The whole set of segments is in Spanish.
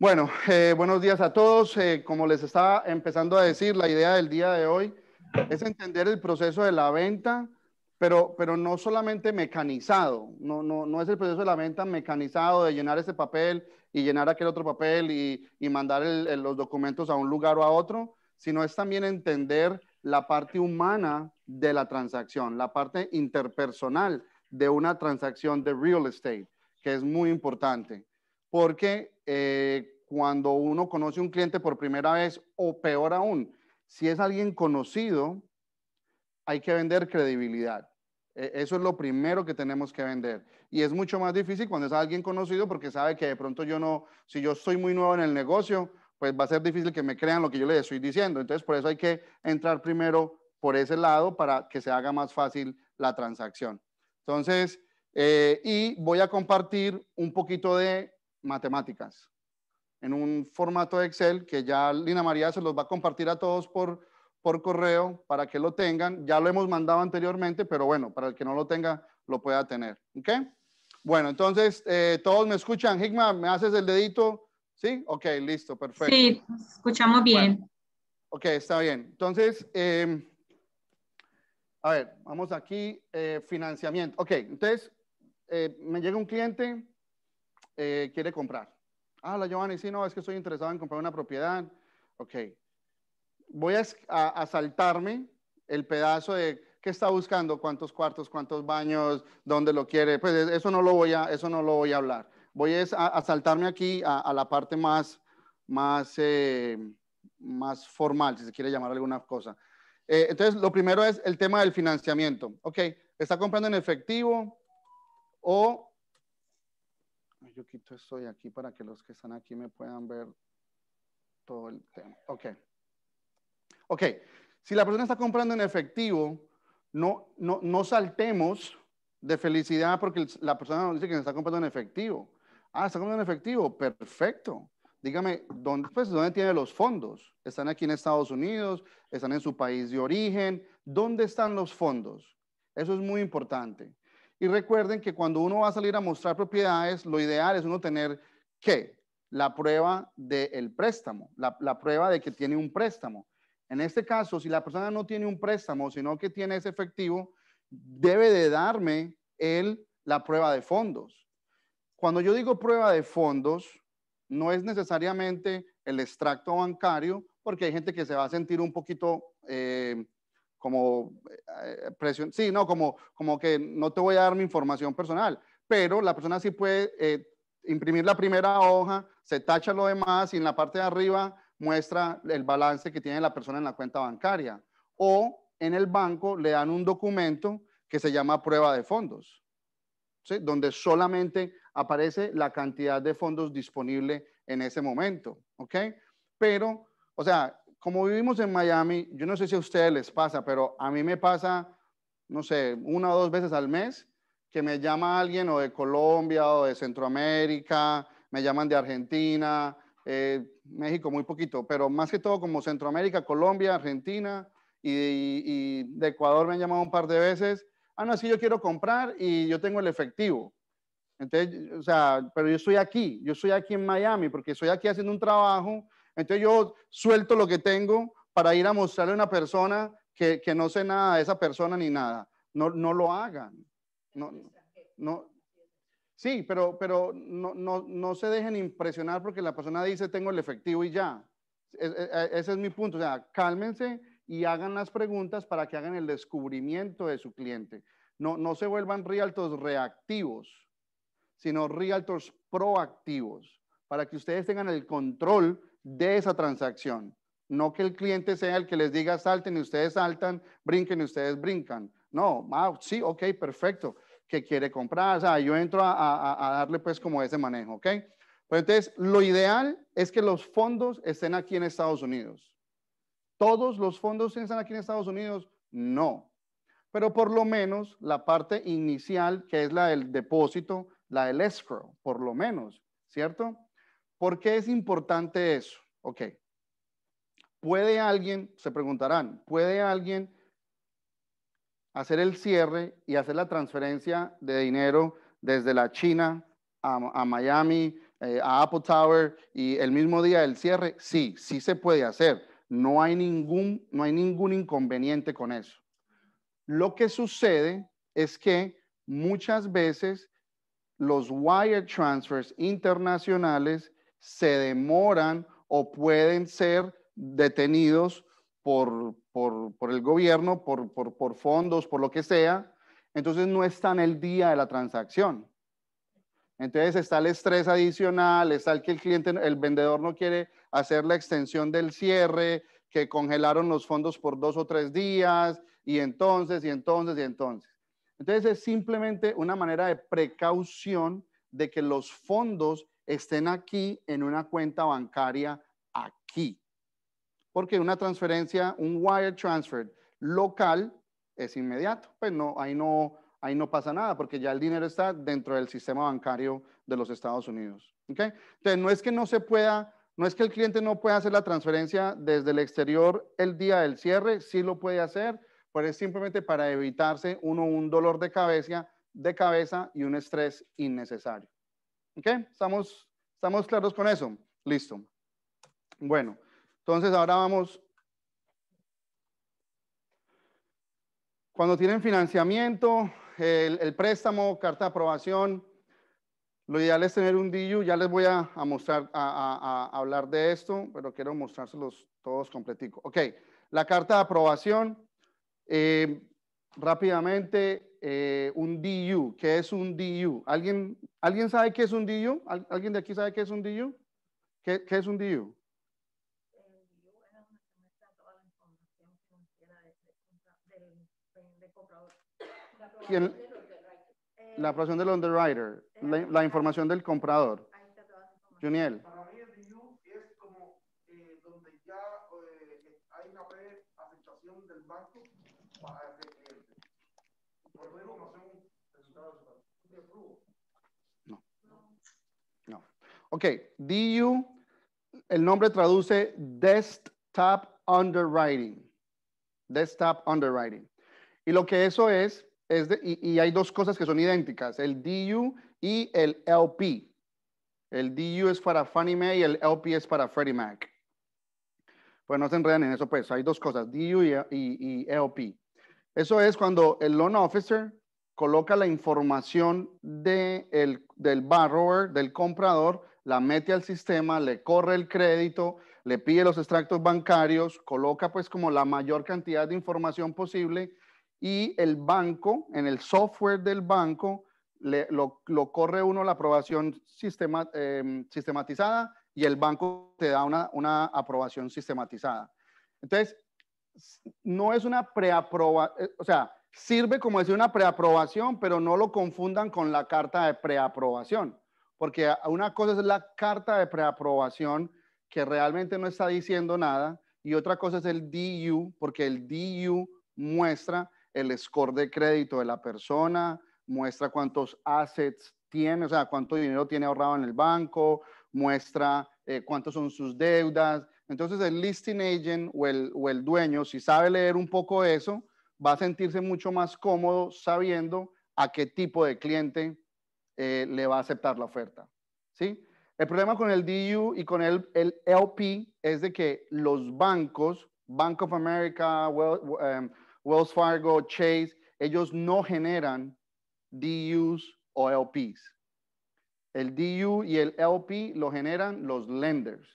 Bueno, eh, buenos días a todos. Eh, como les estaba empezando a decir, la idea del día de hoy es entender el proceso de la venta, pero, pero no solamente mecanizado, no, es el proceso de la venta mecanizado de llenar ese papel y llenar aquel otro papel y, mandar los documentos a un lugar o a otro, sino es también entender la parte humana de la transacción, la parte interpersonal de una transacción de real estate, que es muy importante porque eh, cuando uno conoce un cliente por primera vez, o peor aún, si es alguien conocido, hay que vender credibilidad. E, eso es lo primero que tenemos que vender. Y es mucho más difícil cuando es alguien conocido porque sabe que de pronto yo no, si yo soy muy nuevo en el negocio, pues va a ser difícil que me crean lo que yo les estoy diciendo. Entonces, por eso hay que entrar primero por ese lado para que se haga más fácil la transacción. Entonces, eh, y voy a compartir un poquito de matemáticas en un formato de Excel que ya Lina María se los va a compartir a todos por, por correo para que lo tengan. Ya lo hemos mandado anteriormente, pero bueno, para el que no lo tenga, lo pueda tener. ¿Ok? Bueno, entonces, eh, todos me escuchan. Higma, ¿me haces el dedito? ¿Sí? Ok, listo, perfecto. Sí, escuchamos bien. ok, está bien. Entonces, em, a ver, vamos aquí, eh, financiamiento. Ok, entonces, eh, me llega un cliente, eh, quiere comprar. Ah, la Giovanni, sí, no, es que estoy interesado en comprar una propiedad. Ok. Voy a, a, saltarme el pedazo de qué está buscando, cuántos cuartos, cuántos baños, dónde lo quiere. Pues e, eso no lo voy a, eso no lo voy a hablar. Voy a, saltarme aquí a, la parte más, más, eh, más formal, si se quiere llamar alguna cosa. Eh, entonces, lo primero es el tema del financiamiento. Ok, está comprando en efectivo o yo quito esto de aquí para que los que están aquí me puedan ver todo el tema. Ok. Ok. Si la persona está comprando en efectivo, no, no, no saltemos de felicidad porque la persona nos dice que está comprando en efectivo. Ah, está comprando en efectivo. Perfecto. Dígame, ¿dónde, pues, ¿dónde tiene los fondos? ¿Están aquí en Estados Unidos? ¿Están en su país de origen? ¿Dónde están los fondos? Eso es muy importante. Y recuerden que cuando uno va a salir a mostrar propiedades, lo ideal es uno tener ¿qué? La prueba del préstamo, la, prueba de que tiene un préstamo. En este caso, si la persona no tiene un préstamo, sino que tiene ese efectivo, debe de darme él la prueba de fondos. Cuando yo digo prueba de fondos, no es necesariamente el extracto bancario, porque hay gente que se va a sentir un poquito eh, como eh, eh, presión, sí, no, como, como que no te voy a dar mi información personal, pero la persona sí puede eh, imprimir la primera hoja, se tacha lo demás y en la parte de arriba muestra el balance que tiene la persona en la cuenta bancaria. O en el banco le dan un documento que se llama prueba de fondos, ¿sí? donde solamente aparece la cantidad de fondos disponible en ese momento, ¿ok? Pero, o sea, como vivimos en Miami, yo no sé si a ustedes les pasa, pero a mí me pasa, no sé, una o dos veces al mes que me llama alguien o de Colombia o de Centroamérica, me llaman de Argentina, eh, México muy poquito, pero más que todo como Centroamérica, Colombia, Argentina y, de Ecuador me han llamado un par de veces. Ah, no, sí, yo quiero comprar y yo tengo el efectivo. Entonces, o sea, pero yo estoy aquí, yo estoy aquí en Miami porque estoy aquí haciendo un trabajo entonces yo suelto lo que tengo para ir a mostrarle a una persona que, que no sé nada de esa persona ni nada. No, no lo hagan. No, no. Sí, pero, pero no, no, no se dejen impresionar porque la persona dice tengo el efectivo y ya. E, e, e, ese es mi punto. O sea, cálmense y hagan las preguntas para que hagan el descubrimiento de su cliente. No, no se vuelvan rialtos reactivos, sino rialtos proactivos, para que ustedes tengan el control de esa transacción. No que el cliente sea el que les diga salten y ustedes saltan, brinquen y ustedes brincan. No, sí, ok, perfecto. ¿Qué quiere comprar, o sea, yo entro a, darle pues como ese manejo, ¿ok? Pues entonces, lo ideal es que los fondos estén aquí en Estados Unidos. ¿Todos los fondos están aquí en Estados Unidos? No. Pero por lo menos la parte inicial, que es la del depósito, la del escrow, por lo menos, ¿cierto? ¿Por qué es importante eso? Ok. ¿Puede alguien, se preguntarán, puede alguien hacer el cierre y hacer la transferencia de dinero desde la China a, Miami, eh, a Apple Tower y el mismo día del cierre? Sí, sí se puede hacer. No hay ningún, no hay ningún inconveniente con eso. Lo que sucede es que muchas veces los wire transfers internacionales se demoran o pueden ser detenidos por, el gobierno, por, fondos, por lo que sea, entonces no están el día de la transacción. Entonces está el estrés adicional, está el que el cliente, el vendedor no quiere hacer la extensión del cierre, que congelaron los fondos por dos o tres días, y entonces, y entonces, y entonces. Entonces es simplemente una manera de precaución de que los fondos estén aquí en una cuenta bancaria aquí. Porque una transferencia, un wire transfer local es inmediato, pues no, ahí no, ahí no pasa nada porque ya el dinero está dentro del sistema bancario de los Estados Unidos. ¿okay? Entonces, no es que no se pueda, no es que el cliente no pueda hacer la transferencia desde el exterior el día del cierre, sí lo puede hacer, pero es simplemente para evitarse uno un dolor de cabeza, de cabeza y un estrés innecesario. ¿Ok? ¿Estamos, estamos claros con eso? Listo. Bueno, entonces ahora vamos. Cuando tienen financiamiento, el, préstamo, carta de aprobación, lo ideal es tener un DU. Ya les voy a, mostrar, a, hablar de esto, pero quiero mostrárselos todos completico. Ok, la carta de aprobación. Eh, rápidamente, eh, un DU. ¿Qué es un DU? ¿Alguien ¿Alguien sabe qué es un DU? ¿Alguien de aquí sabe qué es un DU? ¿Qué, qué es un DU? El, la aprobación del underwriter, la, la información del comprador. Juniel. Ok, DU, el nombre traduce desktop underwriting. Desktop underwriting. Y lo que eso es, es y, hay dos cosas que son idénticas, el DU y el LP. El DU es para Fannie Mae y el LP es para Freddie Mac. Pues no se enredan en eso, pues hay dos cosas, DU y, y, LP. Eso es cuando el loan officer coloca la información de del borrower, del comprador, la mete al sistema, le corre el crédito, le pide los extractos bancarios, coloca pues como la mayor cantidad de información posible y el banco, en el software del banco, lo, corre uno la aprobación em, sistematizada y el banco te da una, una aprobación sistematizada. Entonces, no es una preaprobación, eh, o sea, sirve como decir una preaprobación, pero no lo confundan con la carta de preaprobación. Porque una cosa es la carta de preaprobación que realmente no está diciendo nada y otra cosa es el DU, porque el DU muestra el score de crédito de la persona, muestra cuántos assets tiene, o sea, cuánto dinero tiene ahorrado en el banco, muestra eh, cuántos son sus deudas. Entonces el listing agent o el, o el dueño, si sabe leer un poco eso, va a sentirse mucho más cómodo sabiendo a qué tipo de cliente eh, le va a aceptar la oferta. ¿sí? El problema con el DU y con el, el LP es de que los bancos, Bank of America, em, Wells, Fargo, Chase, ellos no generan DUs o LPs. El DU y el LP lo generan los lenders,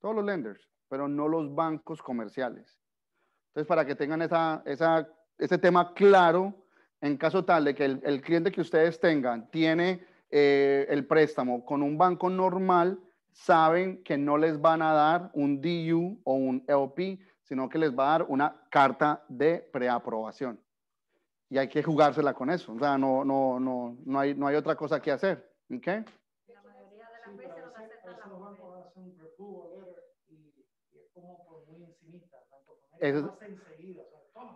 todos los lenders, pero no los bancos comerciales. Entonces, para que tengan ese tema claro, en caso tal de que el, cliente que ustedes tengan tiene eh, el préstamo con un banco normal, saben que no les van a dar un DU o un LP, sino que les va a dar una carta de preaprobación. Y hay que jugársela con eso. O sea, no, no, no, no, hay, no hay otra cosa que hacer. ¿Ok? La mayoría de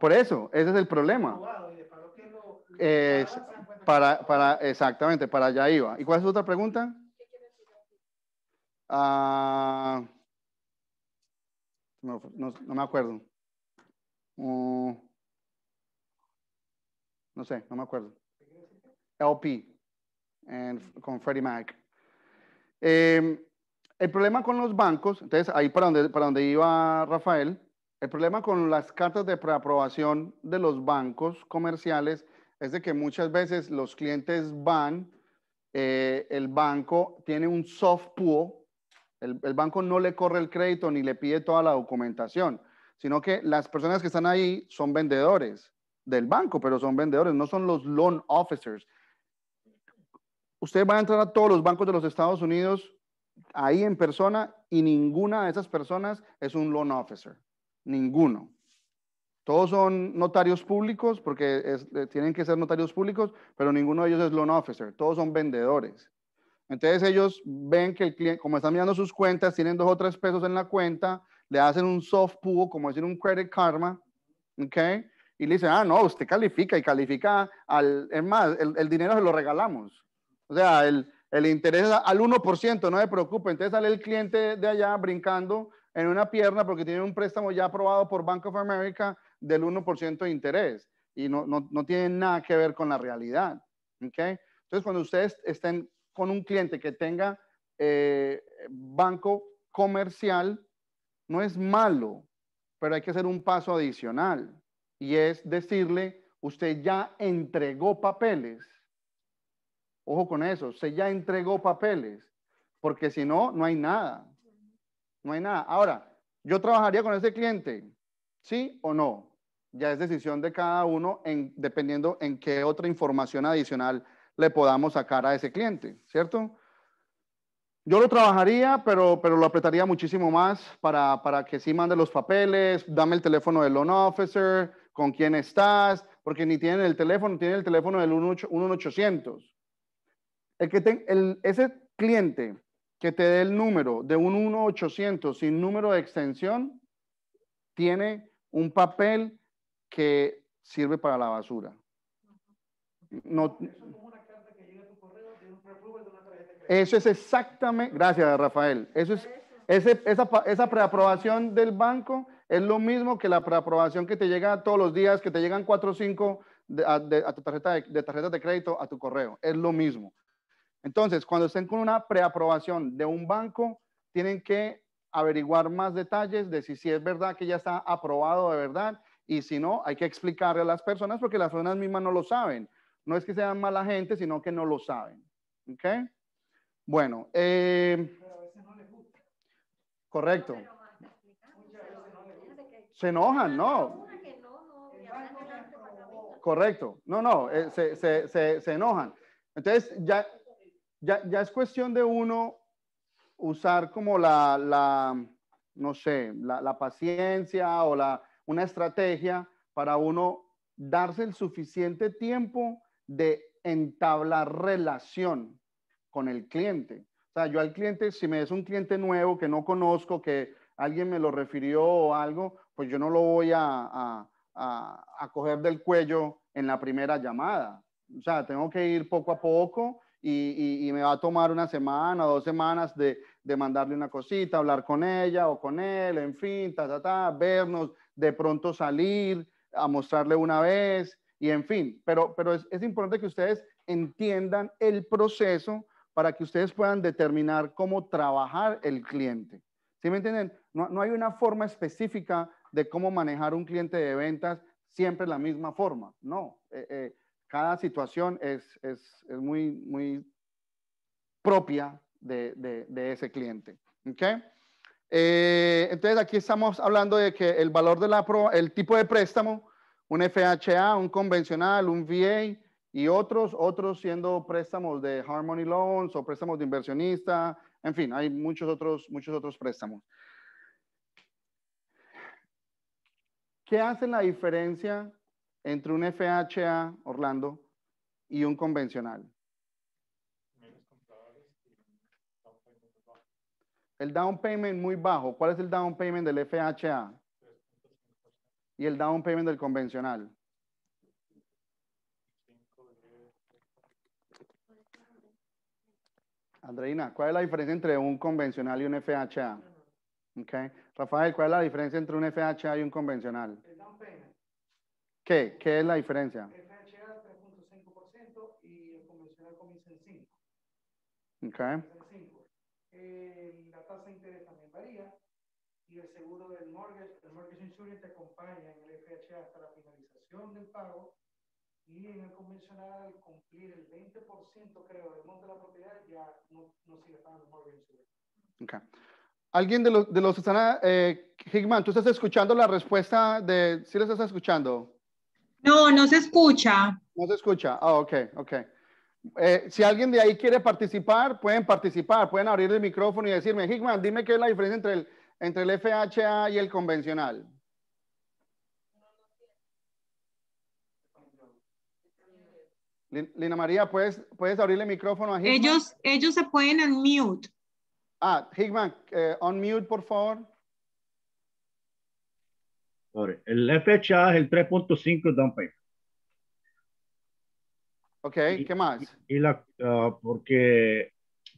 por eso, ese es el problema para, exactamente, para allá iba. ¿Y cuál es otra pregunta? Ah, no, me acuerdo. Mm, no sé, no me acuerdo. LP con Freddie Mac. Em, el problema con los bancos, entonces ahí para donde, para donde iba Rafael, el problema con las cartas de preaprobación de los bancos comerciales es de que muchas veces los clientes van, eh, el banco tiene un soft pull, el, el, banco no le corre el crédito ni le pide toda la documentación, sino que las personas que están ahí son vendedores del banco, pero son vendedores, no son los loan officers. Usted va a entrar a todos los bancos de los Estados Unidos ahí en persona y ninguna de esas personas es un loan officer, ninguno. Todos son notarios públicos porque eh, tienen que ser notarios públicos, pero ninguno de ellos es loan officer. Todos son vendedores. Entonces ellos ven que el cliente, como están mirando sus cuentas, tienen dos o tres pesos en la cuenta, le hacen un soft pool, como decir un credit karma, ¿ok? Y le dicen, ah, no, usted califica y califica al, es más, el, dinero se lo regalamos. O sea, el, el interés al 1%, no se preocupe. Entonces sale el cliente de allá brincando en una pierna porque tiene un préstamo ya aprobado por Bank of America del 1% de interés y no, tiene nada que ver con la realidad. ¿okay? Entonces, cuando ustedes estén con un cliente que tenga eh, banco comercial, no es malo, pero hay que hacer un paso adicional y es decirle, usted ya entregó papeles. Ojo con eso, usted ya entregó papeles, porque si no, no hay nada. No hay nada. Ahora, yo trabajaría con ese cliente, ¿sí o no? ya es decisión de cada uno dependiendo en qué otra información adicional le podamos sacar a ese cliente, ¿cierto? Yo lo trabajaría, pero, pero lo apretaría muchísimo más para, que sí mande los papeles, dame el teléfono del loan officer, con quién estás, porque ni tiene el teléfono, tiene el teléfono del 1-800. El que ese cliente que te dé el número de un 1 sin número de extensión, tiene un papel que sirve para la basura. No, eso es exactamente, gracias Rafael, eso es, esa, preaprobación del banco es lo mismo que la preaprobación que te llega todos los días, que te llegan cuatro o cinco de, a, de, tu tarjeta de, de crédito a tu correo, es lo mismo. Entonces, cuando estén con una preaprobación de un banco, tienen que averiguar más detalles de si, si es verdad que ya está aprobado de verdad y si no, hay que explicarle a las personas porque las personas mismas no lo saben. No es que sean mala gente, sino que no lo saben. ¿Ok? Bueno. Eh, correcto. Se enojan, ¿no? Correcto. No, no, eh, se, se, se, enojan. Entonces, ya, ya, ya, es cuestión de uno usar como la, la no sé, la paciencia o la, una estrategia para uno darse el suficiente tiempo de entablar relación con el cliente. O sea, yo al cliente, si me es un cliente nuevo que no conozco, que alguien me lo refirió o algo, pues yo no lo voy a, a, a, coger del cuello en la primera llamada. O sea, tengo que ir poco a poco y, y, y me va a tomar una semana, dos semanas de, de, mandarle una cosita, hablar con ella o con él, en fin, ta, ta, ta, vernos, de pronto salir a mostrarle una vez y en fin, pero, pero es, importante que ustedes entiendan el proceso para que ustedes puedan determinar cómo trabajar el cliente. ¿Sí me entienden? No, hay una forma específica de cómo manejar un cliente de ventas, siempre la misma forma. No, eh, eh, cada situación es, muy, muy propia de, ese cliente. ¿Okay? Eh, entonces aquí estamos hablando de que el valor de del el tipo de préstamo, un FHA, un convencional, un VA y otros, otros siendo préstamos de Harmony Loans o préstamos de inversionista, en fin, hay muchos otros, muchos otros préstamos. ¿Qué hace la diferencia entre un FHA, Orlando, y un convencional? El down payment muy bajo. ¿Cuál es el down payment del FHA? Y el down payment del convencional. Andreina, ¿cuál es la diferencia entre un convencional y un FHA? Okay. Rafael, ¿cuál es la diferencia entre un FHA y un convencional? El down payment. ¿Qué? ¿Qué es la diferencia? FHA es 3.5% y el convencional comienza en 5. Okay tasa de interés también varía y el seguro del mortgage, el mortgage insurance te acompaña en el FHA hasta la finalización del pago y en el convencional al cumplir el 20% creo del monto de la propiedad ya no, no sigue pagando el mortgage insurance. Alguien de los de los eh, ¿tú estás escuchando la respuesta de si ¿sí les estás escuchando? No, no se escucha. No se escucha. Ah, ok, ok. Eh, si alguien de ahí quiere participar, pueden participar, pueden abrir el micrófono y decirme, Higman, dime qué es la diferencia entre el, entre el FHA y el convencional. Lina María, ¿puedes, puedes abrirle el micrófono a Higman? Ellos, ellos se pueden unmute. Ah, Higman, eh, unmute, por favor. El FHA es el 3.5 down payment. Ok, ¿qué más? Y la, ah, porque,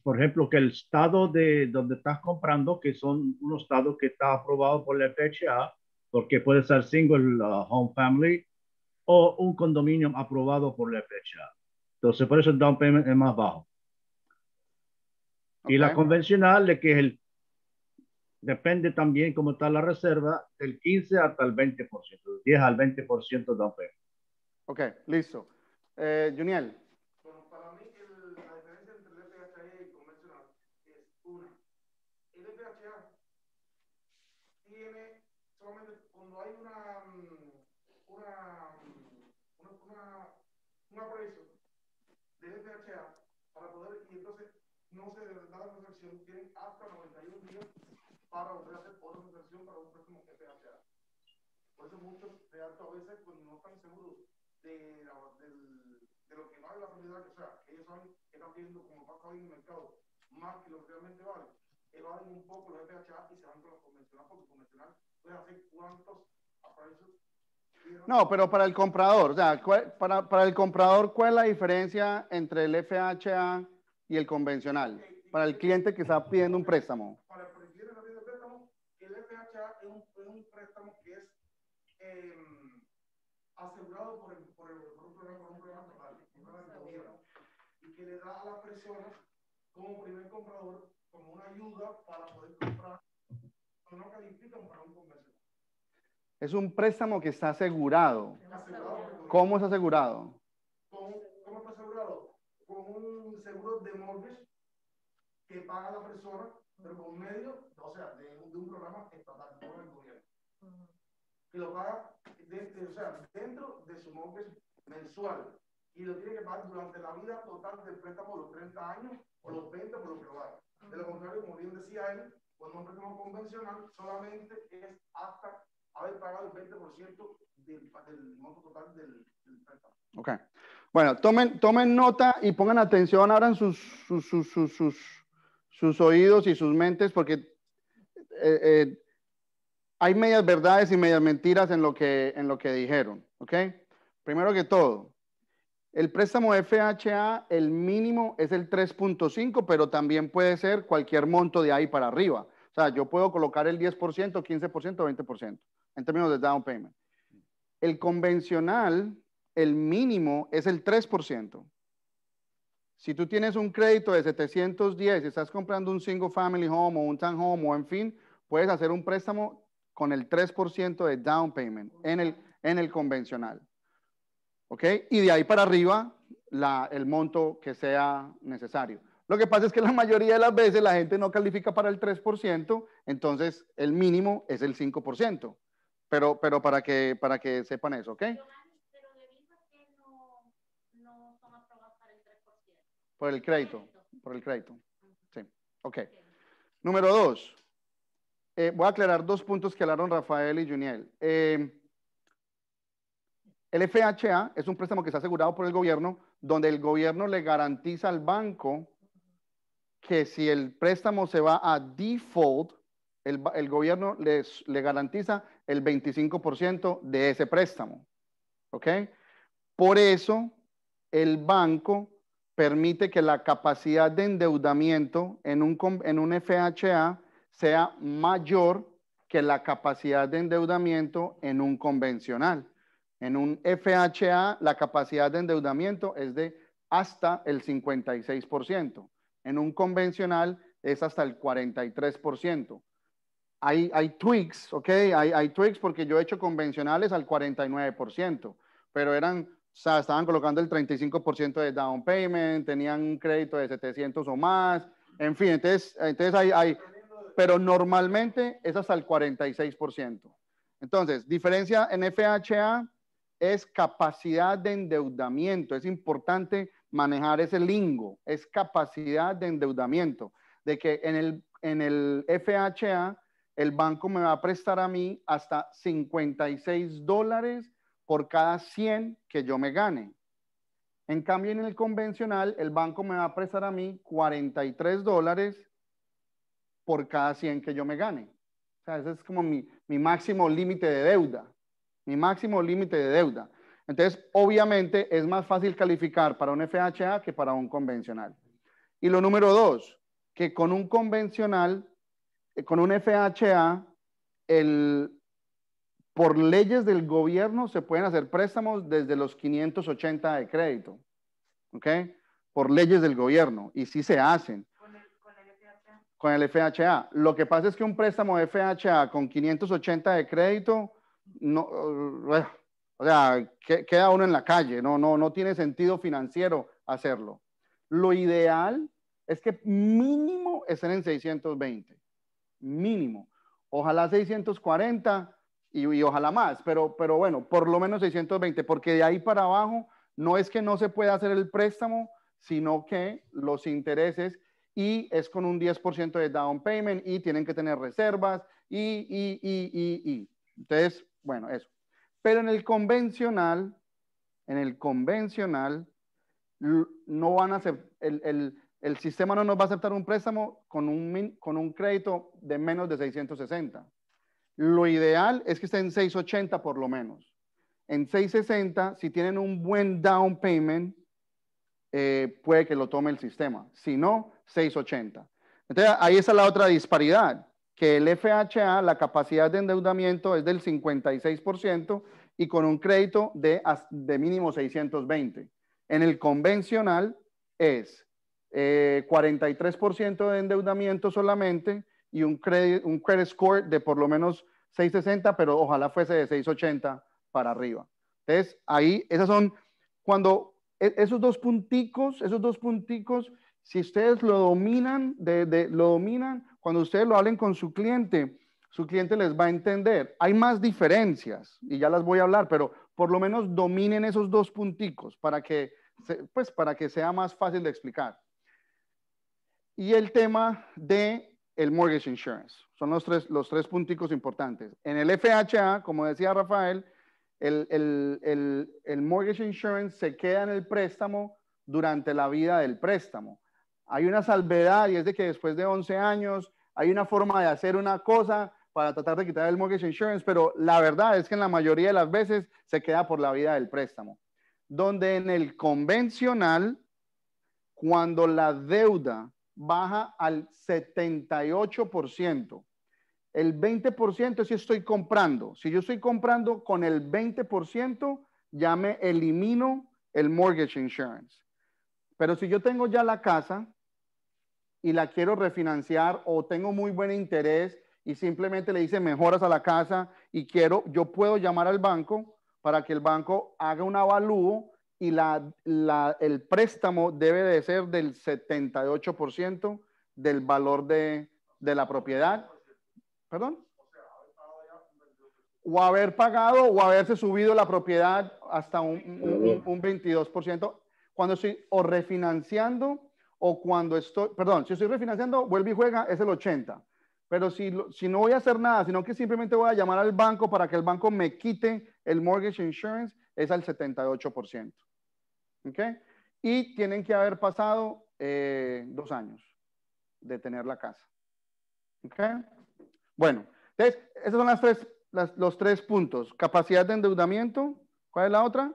por ejemplo, que el estado de donde estás comprando, que son unos estados que está aprobado por la FHA, porque puede ser single ah, home family o un condominio aprobado por la FHA. Entonces, por eso el down payment es más bajo. Y la convencional, de que el, depende también cómo está la reserva, del 15 hasta el 20%, 10 al 20% down payment. Ok, listo. Eh, Juniel. Bueno, para mí la diferencia entre el FHA y el convencional es una. El FHA tiene solamente cuando hay una, mm, mm, una, una, una, proyección de FHA para poder, y entonces no se da la transacción, tienen hasta 91 días para volver hacer otra transacción para un próximo FHA. Por eso muchos de alto a veces pues, no están seguros de, la, del, de lo que vale la propiedad, o sea, que ellos saben que están viendo como pasa hoy en el mercado, más que lo que realmente vale, evaden un poco los FHA y se van con los convencionales, porque convencional puede hacer cuántos appraisals no, pero para el comprador, o sea, para, para, el comprador, ¿cuál es la diferencia entre el FHA y el convencional? Para el cliente que está pidiendo un préstamo. Para el cliente que está pidiendo un préstamo, el FHA es un, es un préstamo que es eh, asegurado por el le da a la persona como primer comprador, como una ayuda para poder comprar que para un convencional. Es un préstamo que está asegurado. ¿Cómo es asegurado? ¿Cómo está asegurado? Con un seguro de mortgage que paga la persona, pero con medio, o sea, de, de un programa estatal por el gobierno. Que lo paga o sea, dentro de su mortgage mensual y lo tiene que pagar durante la vida total del préstamo, los 30 años o los 20 por lo que lo De lo contrario, como bien decía él, cuando un préstamo convencional solamente es hasta haber pagado el 20% del, monto total del, del, préstamo. Ok. Bueno, tomen, tomen nota y pongan atención ahora en sus, sus, sus, sus, sus, oídos y sus mentes porque eh, eh, hay medias verdades y medias mentiras en lo que, en lo que dijeron. ¿Ok? Primero que todo, el préstamo FHA, el mínimo es el 3.5, pero también puede ser cualquier monto de ahí para arriba. O sea, yo puedo colocar el 10%, 15%, 20% en términos de down payment. El convencional, el mínimo es el 3%. Si tú tienes un crédito de 710 y estás comprando un single family home o un town home o en fin, puedes hacer un préstamo con el 3% de down payment en el, en el convencional. ¿Ok? Y de ahí para arriba, la, el monto que sea necesario. Lo que pasa es que la mayoría de las veces la gente no califica para el 3%, entonces el mínimo es el 5%. Pero, pero para, que, para que sepan eso, 3%. Por el crédito, por el crédito. Sí, ok. Número dos, eh, voy a aclarar dos puntos que hablaron Rafael y Juniel. Eh, el FHA es un préstamo que está asegurado por el gobierno, donde el gobierno le garantiza al banco que si el préstamo se va a default, el, gobierno les, le garantiza el 25% de ese préstamo. ¿Ok? Por eso, el banco permite que la capacidad de endeudamiento en un, en un FHA sea mayor que la capacidad de endeudamiento en un convencional. En un FHA, la capacidad de endeudamiento es de hasta el 56%. En un convencional es hasta el 43%. Hay, hay tweaks, ¿ok? Hay, hay tweaks porque yo he hecho convencionales al 49%, pero eran, estaban colocando el 35% de down payment, tenían un crédito de 700 o más, en fin, entonces, entonces hay, hay, pero normalmente es hasta el 46%. Entonces, diferencia en FHA, es capacidad de endeudamiento. Es importante manejar ese lingo, es capacidad de endeudamiento, de que en el, en el FHA el banco me va a prestar a mí hasta 56 dólares por cada 100 que yo me gane. En cambio, en el convencional, el banco me va a prestar a mí 43 dólares por cada 100 que yo me gane. O sea, ese es como mi máximo límite de deuda mi máximo límite de deuda. Entonces, obviamente es más fácil calificar para un FHA que para un convencional. Y lo número dos, que con un convencional, eh, con un FHA, el, por leyes del gobierno se pueden hacer préstamos desde los 580 de crédito. ¿Ok? Por leyes del gobierno. Y sí se hacen. Con el, FHA. Con el FHA. Lo que pasa es que un préstamo FHA con 580 de crédito no, o sea, queda uno en la calle, no, no, no tiene sentido financiero hacerlo. Lo ideal es que mínimo estén en 620, mínimo. Ojalá 640 y, y, ojalá más, pero, pero bueno, por lo menos 620, porque de ahí para abajo no es que no se pueda hacer el préstamo, sino que los intereses y es con un 10% de down payment y tienen que tener reservas y, y, y, y, y. Entonces, bueno, eso. Pero en el convencional, en el convencional, no van a el, el, el, sistema no nos va a aceptar un préstamo con un, con un crédito de menos de 660. Lo ideal es que esté en 680 por lo menos. En 660, si tienen un buen down payment, eh, puede que lo tome el sistema. Si no, 680. Entonces, ahí está la otra disparidad que el FHA, la capacidad de endeudamiento es del 56% y con un crédito de, de mínimo 620. En el convencional es 43% eh, de endeudamiento solamente y un credit, un credit score de por lo menos 660, pero ojalá fuese de 680 para arriba. Entonces, ahí, esas son, cuando e-, esos dos punticos, esos dos punticos, si ustedes lo dominan, de, lo dominan, cuando ustedes lo hablen con su cliente, su cliente les va a entender. Hay más diferencias y ya las voy a hablar, pero por lo menos dominen esos dos punticos para que, pues, para que sea más fácil de explicar. Y el tema de el mortgage insurance. Son los tres, los tres punticos importantes. En el FHA, como decía Rafael, el mortgage insurance se queda en el préstamo durante la vida del préstamo hay una salvedad y es de que después de 11 años hay una forma de hacer una cosa para tratar de quitar el mortgage insurance, pero la verdad es que en la mayoría de las veces se queda por la vida del préstamo. Donde en el convencional, cuando la deuda baja al 78%, el 20% si estoy comprando. Si yo estoy comprando con el 20%, ya me elimino el mortgage insurance. Pero si yo tengo ya la casa y la quiero refinanciar o tengo muy buen interés y simplemente le hice mejoras a la casa y quiero, yo puedo llamar al banco para que el banco haga un avalúo y la, el préstamo debe de ser del 78% del valor de, la propiedad. ¿Perdón? o haber pagado o haberse subido la propiedad hasta un, un 22%, cuando estoy o refinanciando o cuando estoy, perdón, si estoy refinanciando, vuelve y juega, es el 80. Pero si, si no voy a hacer nada, sino que simplemente voy a llamar al banco para que el banco me quite el mortgage insurance, es al 78%. ¿Ok? Y tienen que haber pasado eh, dos años de tener la casa. ¿Ok? Bueno, entonces, esos son las tres, los tres puntos. Capacidad de endeudamiento. ¿Cuál es la otra?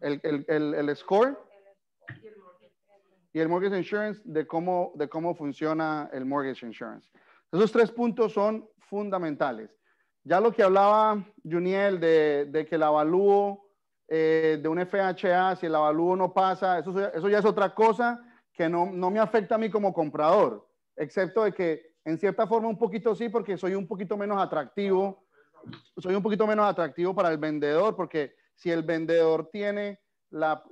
el, score y el mortgage insurance de cómo, de cómo funciona el mortgage insurance. Esos tres puntos son fundamentales. Ya lo que hablaba Juniel de, que el avalúo eh, de un FHA, si el avalúo no pasa, eso, eso ya es otra cosa que no, no, me afecta a mí como comprador, excepto de que en cierta forma un poquito sí, porque soy un poquito menos atractivo, soy un poquito menos atractivo para el vendedor, porque si el vendedor tiene la...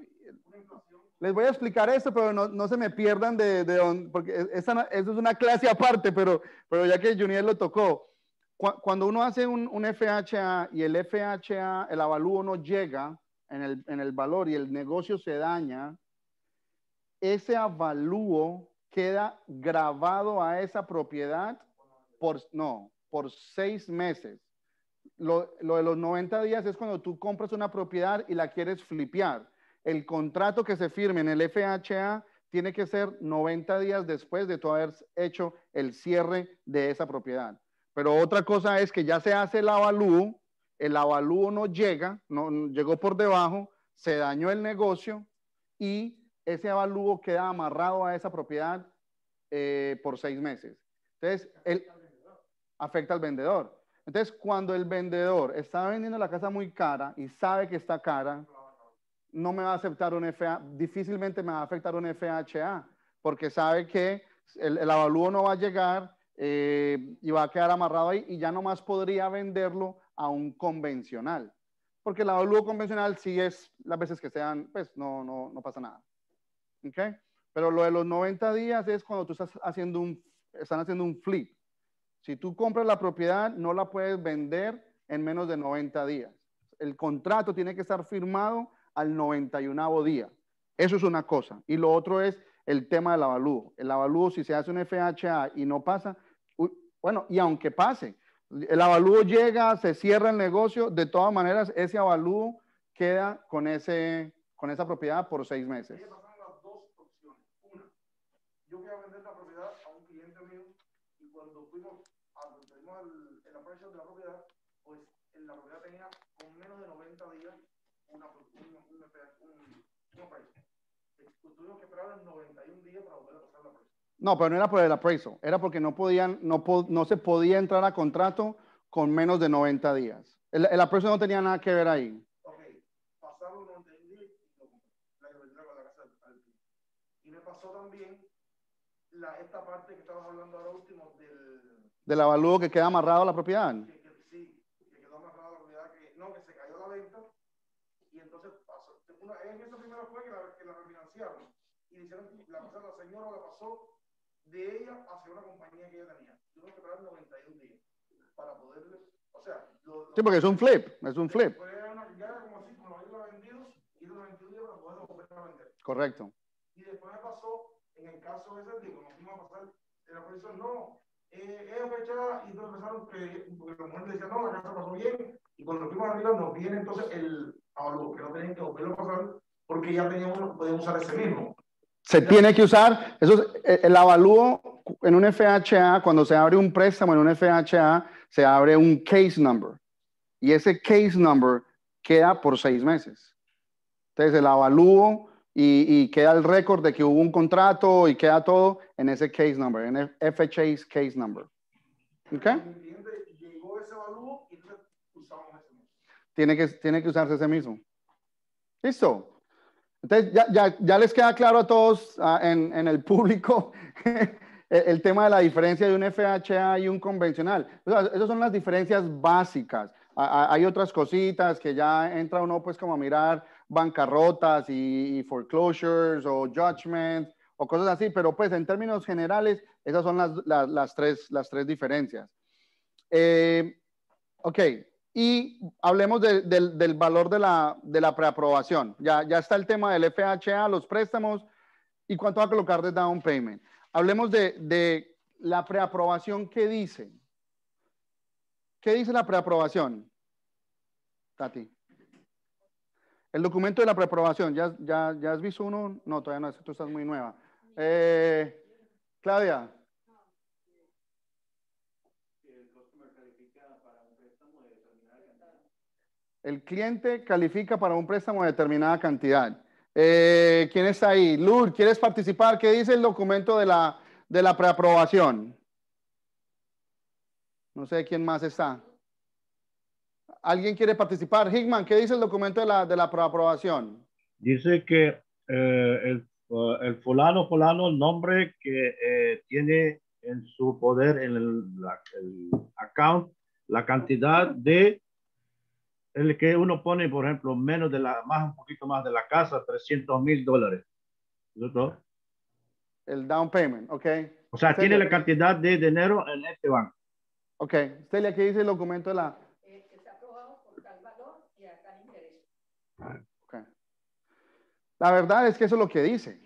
Les voy a explicar esto, pero no, no se me pierdan de, de dónde, porque e, esa, eso es una clase aparte, pero, pero ya que Junior lo tocó, cuando uno hace un, un, FHA y el FHA, el avalúo no llega en el, en el valor y el negocio se daña, ese avalúo queda grabado a esa propiedad por, no, por seis meses lo, de los 90 días es cuando tú compras una propiedad y la quieres flipear. El contrato que se firme en el FHA tiene que ser 90 días después de tú haber hecho el cierre de esa propiedad. Pero otra cosa es que ya se hace el avalúo, el avalúo no llega, no, llegó por debajo, se dañó el negocio y ese avalúo queda amarrado a esa propiedad eh, por seis meses. Entonces, afecta al vendedor. Entonces, cuando el vendedor está vendiendo la casa muy cara y sabe que está cara, no me va a aceptar un FHA, difícilmente me va a afectar un FHA, porque sabe que el, avalúo no va a llegar eh, y va a quedar amarrado ahí y ya nomás podría venderlo a un convencional. Porque el avalúo convencional sí es, las veces que sean, pues no, no, no pasa nada. Pero lo de los 90 días es cuando tú estás haciendo un, están haciendo un flip. Si tú compras la propiedad, no la puedes vender en menos de 90 días. El contrato tiene que estar firmado al 91 día. Eso es una cosa. Y lo otro es el tema del avalúo. El avalúo, si se hace un FHA y no pasa, bueno, y aunque pase, el avalúo llega, se cierra el negocio, de todas maneras, ese avalúo queda con, ese, con esa propiedad por seis meses. la propiedad, pues en la propiedad tenía con menos de 90 días una, un, Tuvimos que esperar 91 días para volver pasar la presa. No, pero no era por el appraisal, era porque no podían, no, no se podía entrar a contrato con menos de 90 días. El, el no tenía nada que ver ahí. Ok, pasaron 91 días y la casa al Y me pasó también la, esta parte que estabas hablando ahora del avalúo que queda amarrado a la propiedad. Sí, que quedó amarrado a la propiedad, que no, que se cayó la venta y entonces pasó. en eso primero fue que la, refinanciaron y dijeron que la, señora la pasó de ella hacia una compañía que ella tenía. Tuvo que esperar 91 días para poder, o sea, sí, porque es un flip, es un flip. Fue una como así, como los vendidos y los días para poderlo volver a vender. Correcto. Y después me pasó en el caso ese, digo, nos fuimos a pasar, Era por eso no, eh, esa fecha, y entonces pensaron que, porque la mujer le no, la casa pasó bien, y cuando fuimos arriba nos viene entonces el avalúo, que no tenían que volverlo a pasar, porque ya teníamos, podíamos usar ese mismo. Se tiene que usar, eso es, eh, el avalúo en un FHA, cuando se abre un préstamo en un FHA, se abre un case number. Y ese case number queda por seis meses. Entonces, el avalúo y, queda el récord de que hubo un contrato y queda todo en ese case number, en el FHA's case number. ¿Ok? Llegó ese valor y Tiene que, tiene que usarse ese mismo. ¿Listo? Entonces, ya, ya, ya les queda claro a todos ah, en, en, el público el, tema de la diferencia de un FHA y un convencional. esas son las diferencias básicas. Ah, ah, hay otras cositas que ya entra uno pues como a mirar bancarrotas y, foreclosures o judgments o cosas así, pero pues en términos generales, esas son las, las, tres, las tres diferencias. Eh, ok, y hablemos del valor de la, preaprobación. Ya, ya está el tema del FHA, los préstamos y cuánto va a colocar de down payment. Hablemos de, de la preaprobación, ¿qué dice? ¿Qué dice la preaprobación? Tati. El documento de la preaprobación, ¿ya, ya, ya has visto uno? No, todavía no, tú estás muy nueva. Eh, Claudia. El cliente califica para un préstamo de determinada cantidad. Eh, ¿Quién está ahí? Lur, ¿quieres participar? ¿Qué dice el documento de la, de la preaprobación? No sé quién más está. ¿Alguien quiere participar? Hickman, ¿qué dice el documento de la, de la aprobación? Dice que eh, eh, el, fulano, fulano, el nombre que eh, tiene en su poder en el, el, account, la cantidad de el que uno pone, por ejemplo, menos de la, más un poquito más de la casa, 300 mil dólares. doctor El down payment, ok. O sea, tiene la cantidad de dinero en este banco. Ok. Celia, ¿qué dice el documento de la, La verdad es que eso es lo que dice.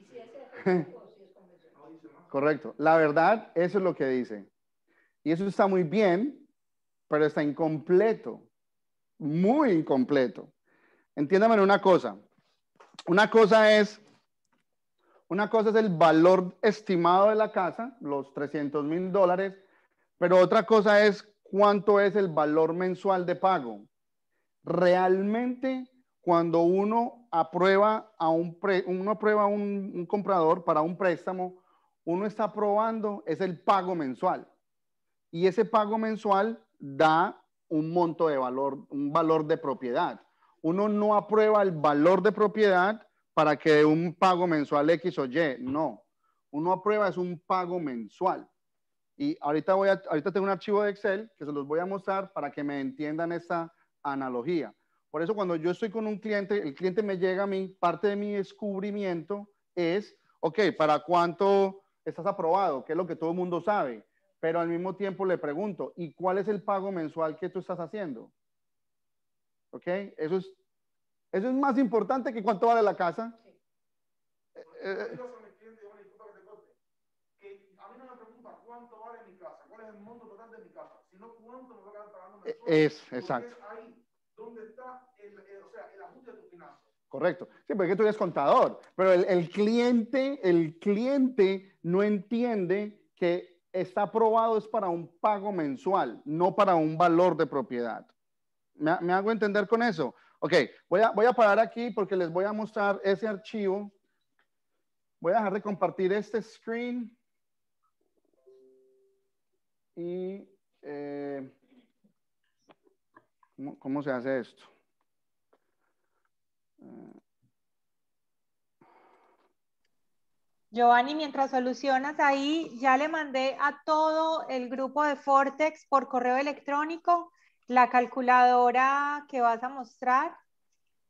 Correcto. La verdad, eso es lo que dice. Y eso está muy bien, pero está incompleto. Muy incompleto. Entiéndame una cosa. Una cosa es, una cosa es el valor estimado de la casa, los 300 mil dólares, pero otra cosa es cuánto es el valor mensual de pago. Realmente, cuando uno aprueba a un, uno aprueba un, un comprador para un préstamo, uno está aprobando es el pago mensual. Y ese pago mensual da un monto de valor, un valor de propiedad. Uno no aprueba el valor de propiedad para que un pago mensual X o Y, no. Uno aprueba es un pago mensual. Y ahorita, voy a, ahorita tengo un archivo de Excel que se los voy a mostrar para que me entiendan esa analogía. Por eso cuando yo estoy con un cliente, el cliente me llega a mí, parte de mi descubrimiento es, ok, ¿para cuánto estás aprobado? Que es lo que todo el mundo sabe. Pero al mismo tiempo le pregunto, ¿y cuál es el pago mensual que tú estás haciendo? ¿Ok? Eso es, eso es más importante que cuánto vale la casa. Eh, eh, es, exacto. Correcto. Sí, porque tú eres contador, pero el, cliente, el cliente no entiende que está aprobado es para un pago mensual, no para un valor de propiedad. ¿Me, hago entender con eso? Ok, voy a, voy a parar aquí porque les voy a mostrar ese archivo. Voy a dejar de compartir este screen. Y, eh, ¿cómo se hace esto? Mm. Giovanni, mientras solucionas ahí, ya le mandé a todo el grupo de Fortex por correo electrónico la calculadora que vas a mostrar.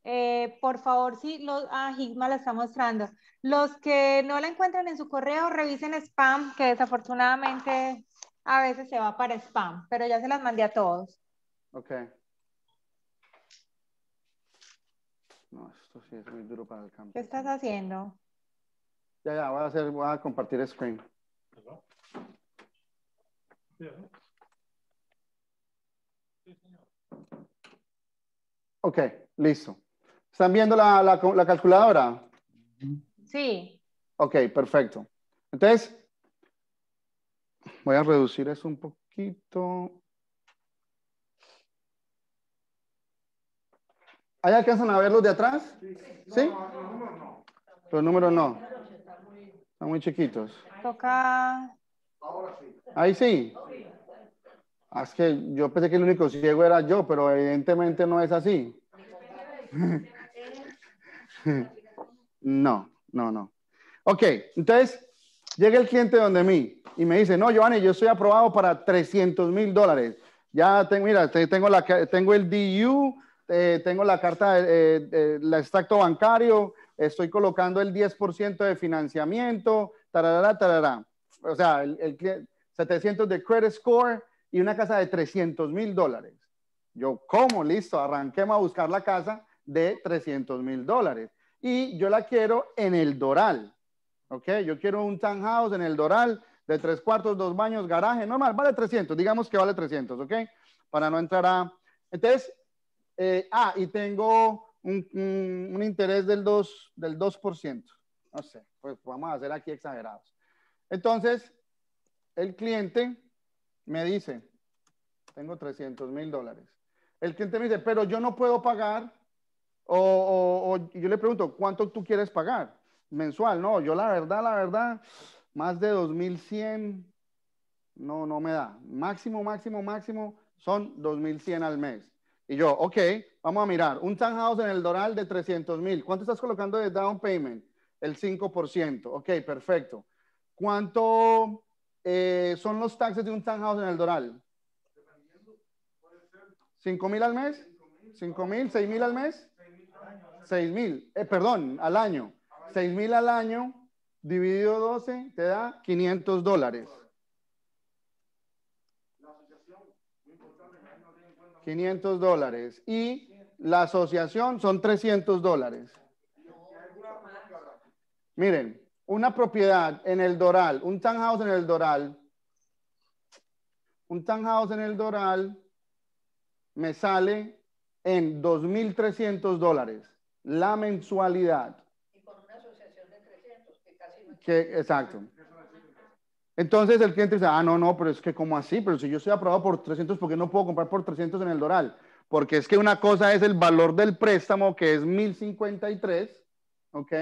Eh, por favor, sí, lo, ah, Higma la está mostrando. Los que no la encuentran en su correo, revisen spam, que desafortunadamente a veces se va para spam, pero ya se las mandé a todos. Okay. No, esto sí es muy duro para el campo. ¿Qué estás haciendo? Ya, ya, voy a, hacer, voy a compartir screen. Ok, listo. ¿Están viendo la, la, la calculadora? Sí. Ok, perfecto. Entonces, voy a reducir eso un poquito. ¿Ahí alcanzan a ver de atrás? ¿Sí? Los números no. Están muy chiquitos. Toca. Ahí sí. Ah, es que yo pensé que el único ciego era yo, pero evidentemente no es así. No, no, no. Ok, entonces llega el cliente donde mí y me dice, no, Giovanni, yo estoy aprobado para 300 mil dólares. Ya tengo, mira, tengo, la, tengo el DU, eh, tengo la carta, eh, eh, el extracto bancario, estoy colocando el 10% de financiamiento, tarará, tarará. O sea, el, el, 700 de credit score y una casa de 300 mil dólares. Yo, ¿cómo? Listo, arranquemos a buscar la casa de 300 mil dólares. Y yo la quiero en el Doral. ¿Ok? Yo quiero un townhouse en el Doral de tres cuartos, dos baños, garaje, normal, vale 300, digamos que vale 300, ¿ok? Para no entrar a... Entonces, eh, ah, y tengo un, interés del 2%. Del 2%. No sé, pues vamos a ser aquí exagerados. Entonces, el cliente me dice, tengo 300 mil dólares. El cliente me dice, pero yo no puedo pagar. O, o, yo le pregunto, ¿cuánto tú quieres pagar? Mensual, no, yo la verdad, la verdad, más de 2100, no, no me da. Máximo, máximo, máximo son 2100 al mes. Y yo, ok, vamos a mirar, un townhouse en el Doral de 300 mil, ¿cuánto estás colocando de down payment? El 5%, ok, perfecto. ¿Cuánto eh, son los taxes de un townhouse en el Doral? cinco mil al mes, cinco mil, seis mil al mes, 6 mil, eh, perdón, al año, $6,000 mil al año, dividido 12, te da 500 dólares. 500 dólares. Y la asociación son 300 dólares. Miren, una propiedad en el Doral, un townhouse en el Doral, un townhouse en el Doral me sale en 2.300 dólares la mensualidad. Y con una asociación de 300, que casi no... Que, exacto. Entonces el cliente dice, ah, no, no, pero es que como así? Pero si yo soy aprobado por 300, ¿por qué no puedo comprar por 300 en el Doral? Porque es que una cosa es el valor del préstamo, que es 1053, ¿ok?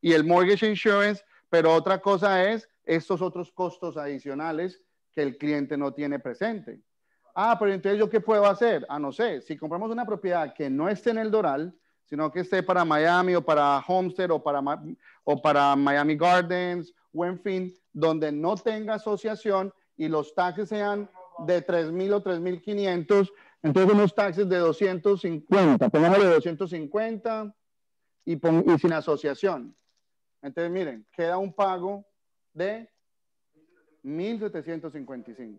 Y el mortgage insurance, pero otra cosa es estos otros costos adicionales que el cliente no tiene presente. Ah, pero entonces yo qué puedo hacer? Ah, no sé, si compramos una propiedad que no esté en el Doral, sino que esté para Miami o para Homestead o para, o para Miami Gardens o en fin, donde no tenga asociación y los taxes sean de 3.000 o 3.500, entonces unos taxes de 250, de 250 y, y sin asociación. Entonces, miren, queda un pago de 1.755.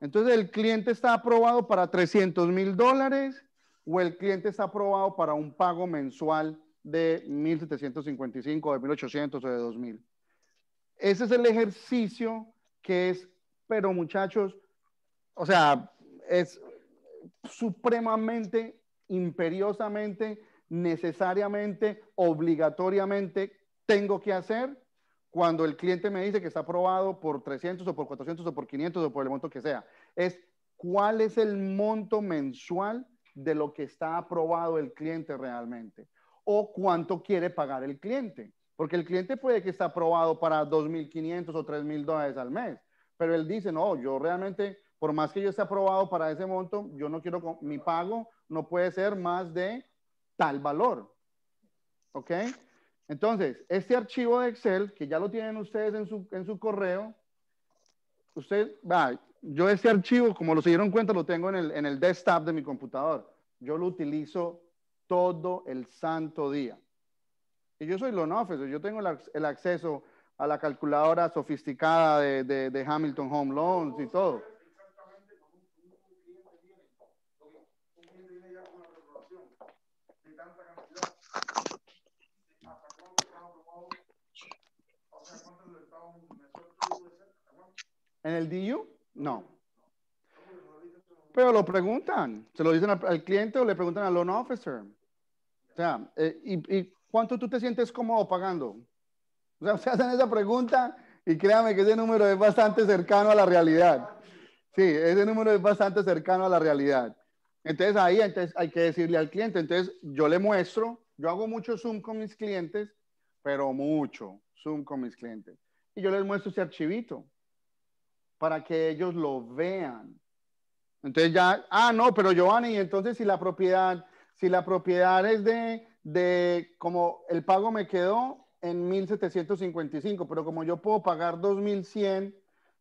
Entonces, ¿el cliente está aprobado para $300,000 dólares o el cliente está aprobado para un pago mensual de 1.755, de 1.800 o de 2.000? Ese es el ejercicio que es, pero muchachos, o sea, es supremamente, imperiosamente, necesariamente, obligatoriamente, tengo que hacer cuando el cliente me dice que está aprobado por 300 o por 400 o por 500 o por el monto que sea. Es cuál es el monto mensual de lo que está aprobado el cliente realmente o cuánto quiere pagar el cliente. Porque el cliente puede que está aprobado para 2.500 o 3.000 dólares al mes, pero él dice, no, yo realmente, por más que yo esté aprobado para ese monto, yo no quiero, mi pago no puede ser más de tal valor. ¿Ok? Entonces, este archivo de Excel, que ya lo tienen ustedes en su, en su correo, usted, va, yo este archivo, como lo se dieron cuenta, lo tengo en el, en el desktop de mi computador. Yo lo utilizo todo el santo día yo soy loan officer, yo tengo el, acceso a la calculadora sofisticada de, de, Hamilton Home Loans y todo. ¿En el DU? No. Pero lo preguntan, se lo dicen al, cliente o le preguntan al loan officer. O sea, eh, y ¿Cuánto tú te sientes cómodo pagando? O sea, se hacen esa pregunta y créanme que ese número es bastante cercano a la realidad. Sí, ese número es bastante cercano a la realidad. Entonces ahí entonces, hay que decirle al cliente. Entonces yo le muestro, yo hago mucho Zoom con mis clientes, pero mucho Zoom con mis clientes. Y yo les muestro ese archivito para que ellos lo vean. Entonces ya, ah, no, pero Giovanni, entonces si la propiedad, si la propiedad es de de como el pago me quedó en 1755, pero como yo puedo pagar 2100,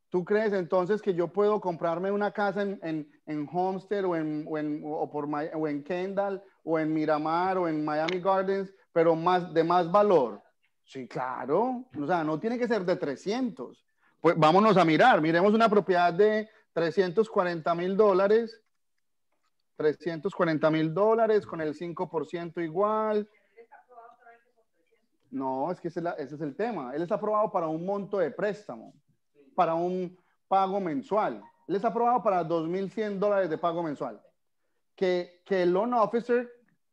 ¿tú crees entonces que yo puedo comprarme una casa en, en, Homestead o en, o por, en Kendall o en Miramar o en Miami Gardens, pero más, de más valor? Sí, claro. O sea, no tiene que ser de 300. Pues vámonos a mirar. Miremos una propiedad de 340 mil dólares 340 mil dólares con el 5% igual. No, es que ese, es el tema. Él está aprobado para un monto de préstamo, para un pago mensual. Él está aprobado para 2.100 dólares de pago mensual. Que, que el loan officer,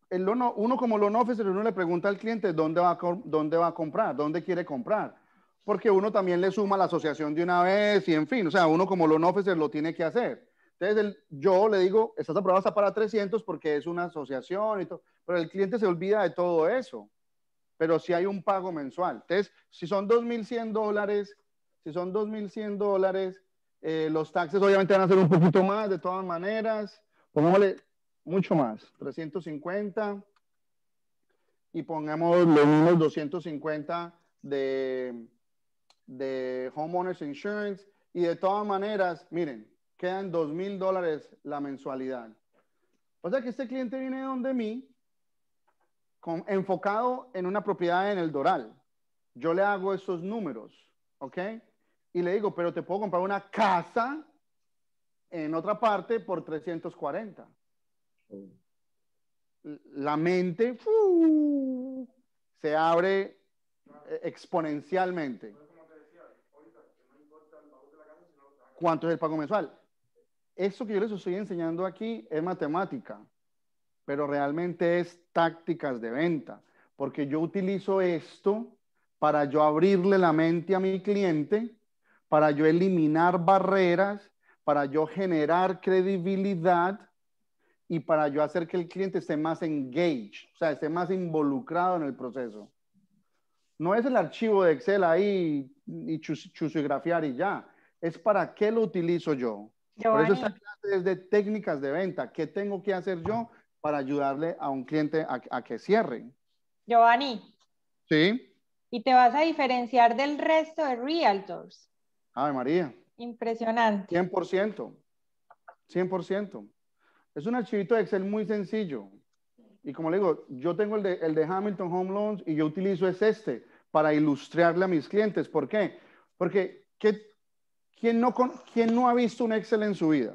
el uno como loan officer, uno le pregunta al cliente dónde va, dónde va a comprar, dónde quiere comprar. Porque uno también le suma la asociación de una vez y en fin, o sea, uno como loan officer lo tiene que hacer entonces, yo le digo, estás aprobado hasta para 300 porque es una asociación y todo, pero el cliente se olvida de todo eso. Pero si hay un pago mensual. Entonces, si son 2.100 dólares, si son 2.100 dólares, eh, los taxes obviamente van a ser un poquito más, de todas maneras. Pongámosle mucho más, 350. Y pongamos los mismos 250 de, de Homeowners Insurance. Y de todas maneras, miren, quedan dos mil dólares la mensualidad. O sea que este cliente viene donde mí enfocado en una propiedad en el Doral. Yo le hago esos números, ¿ok? Y le digo, pero te puedo comprar una casa en otra parte por 340. La mente se abre eh, exponencialmente. ¿Cuánto es el pago mensual? eso que yo les estoy enseñando aquí es matemática, pero realmente es tácticas de venta, porque yo utilizo esto para yo abrirle la mente a mi cliente, para yo eliminar barreras, para yo generar credibilidad y para yo hacer que el cliente esté más engaged, o sea, esté más involucrado en el proceso. No es el archivo de Excel ahí y chusigrafiar y ya. Es para qué lo utilizo yo. Por eso esta clase es de técnicas de venta. ¿Qué tengo que hacer yo para ayudarle a un cliente a, que cierre? Giovanni. Sí. Y te vas a diferenciar del resto de realtors. Ay, María. Impresionante. 100%. 100%. Es un archivito de Excel muy sencillo. Y como le digo, yo tengo el de, el de Hamilton Home Loans y yo utilizo es este para ilustrarle a mis clientes. ¿Por qué? Porque ¿qué, ¿Quién no, no ha visto un Excel en su vida?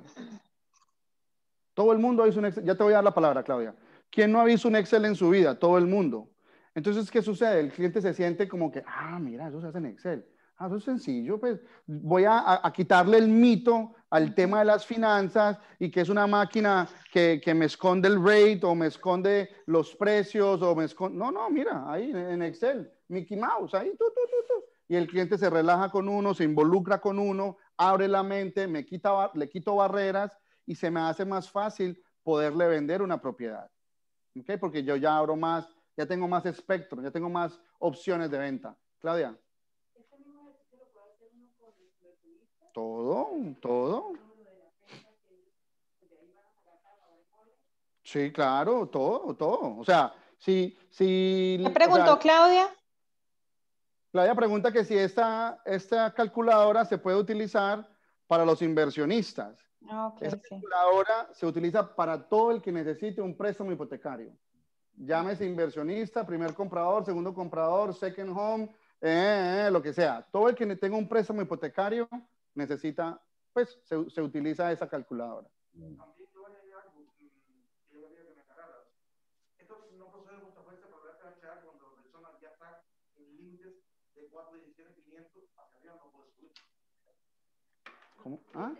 Todo el mundo ha visto un Excel. Ya te voy a dar la palabra, Claudia. ¿Quién no ha visto un Excel en su vida? Todo el mundo. Entonces, ¿qué sucede? El cliente se siente como que, ah, mira, eso se hace en Excel. Ah, eso es sencillo, pues voy a, quitarle el mito al tema de las finanzas y que es una máquina que, que, me esconde el rate o me esconde los precios o me esconde... No, no, mira, ahí en Excel, Mickey Mouse, ahí tú, tú, tú, tú y el cliente se relaja con uno, se involucra con uno, abre la mente, me quita, le quito barreras y se me hace más fácil poderle vender una propiedad. Porque yo ya abro más, ya tengo más espectro, ya tengo más opciones de venta. Claudia. Todo, todo. Sí, claro, todo, todo. O sea, si... si Me preguntó Claudia? Claudia pregunta que si esta, esta calculadora se puede utilizar para los inversionistas. Ah, okay, Esa calculadora se utiliza para todo el que necesite un préstamo hipotecario. Llámese inversionista, primer comprador, segundo comprador, second home, eh, eh, eh, lo que sea. Todo el que tenga un préstamo hipotecario necesita, pues se, utiliza esa calculadora. ¿Cómo? ¿Ah?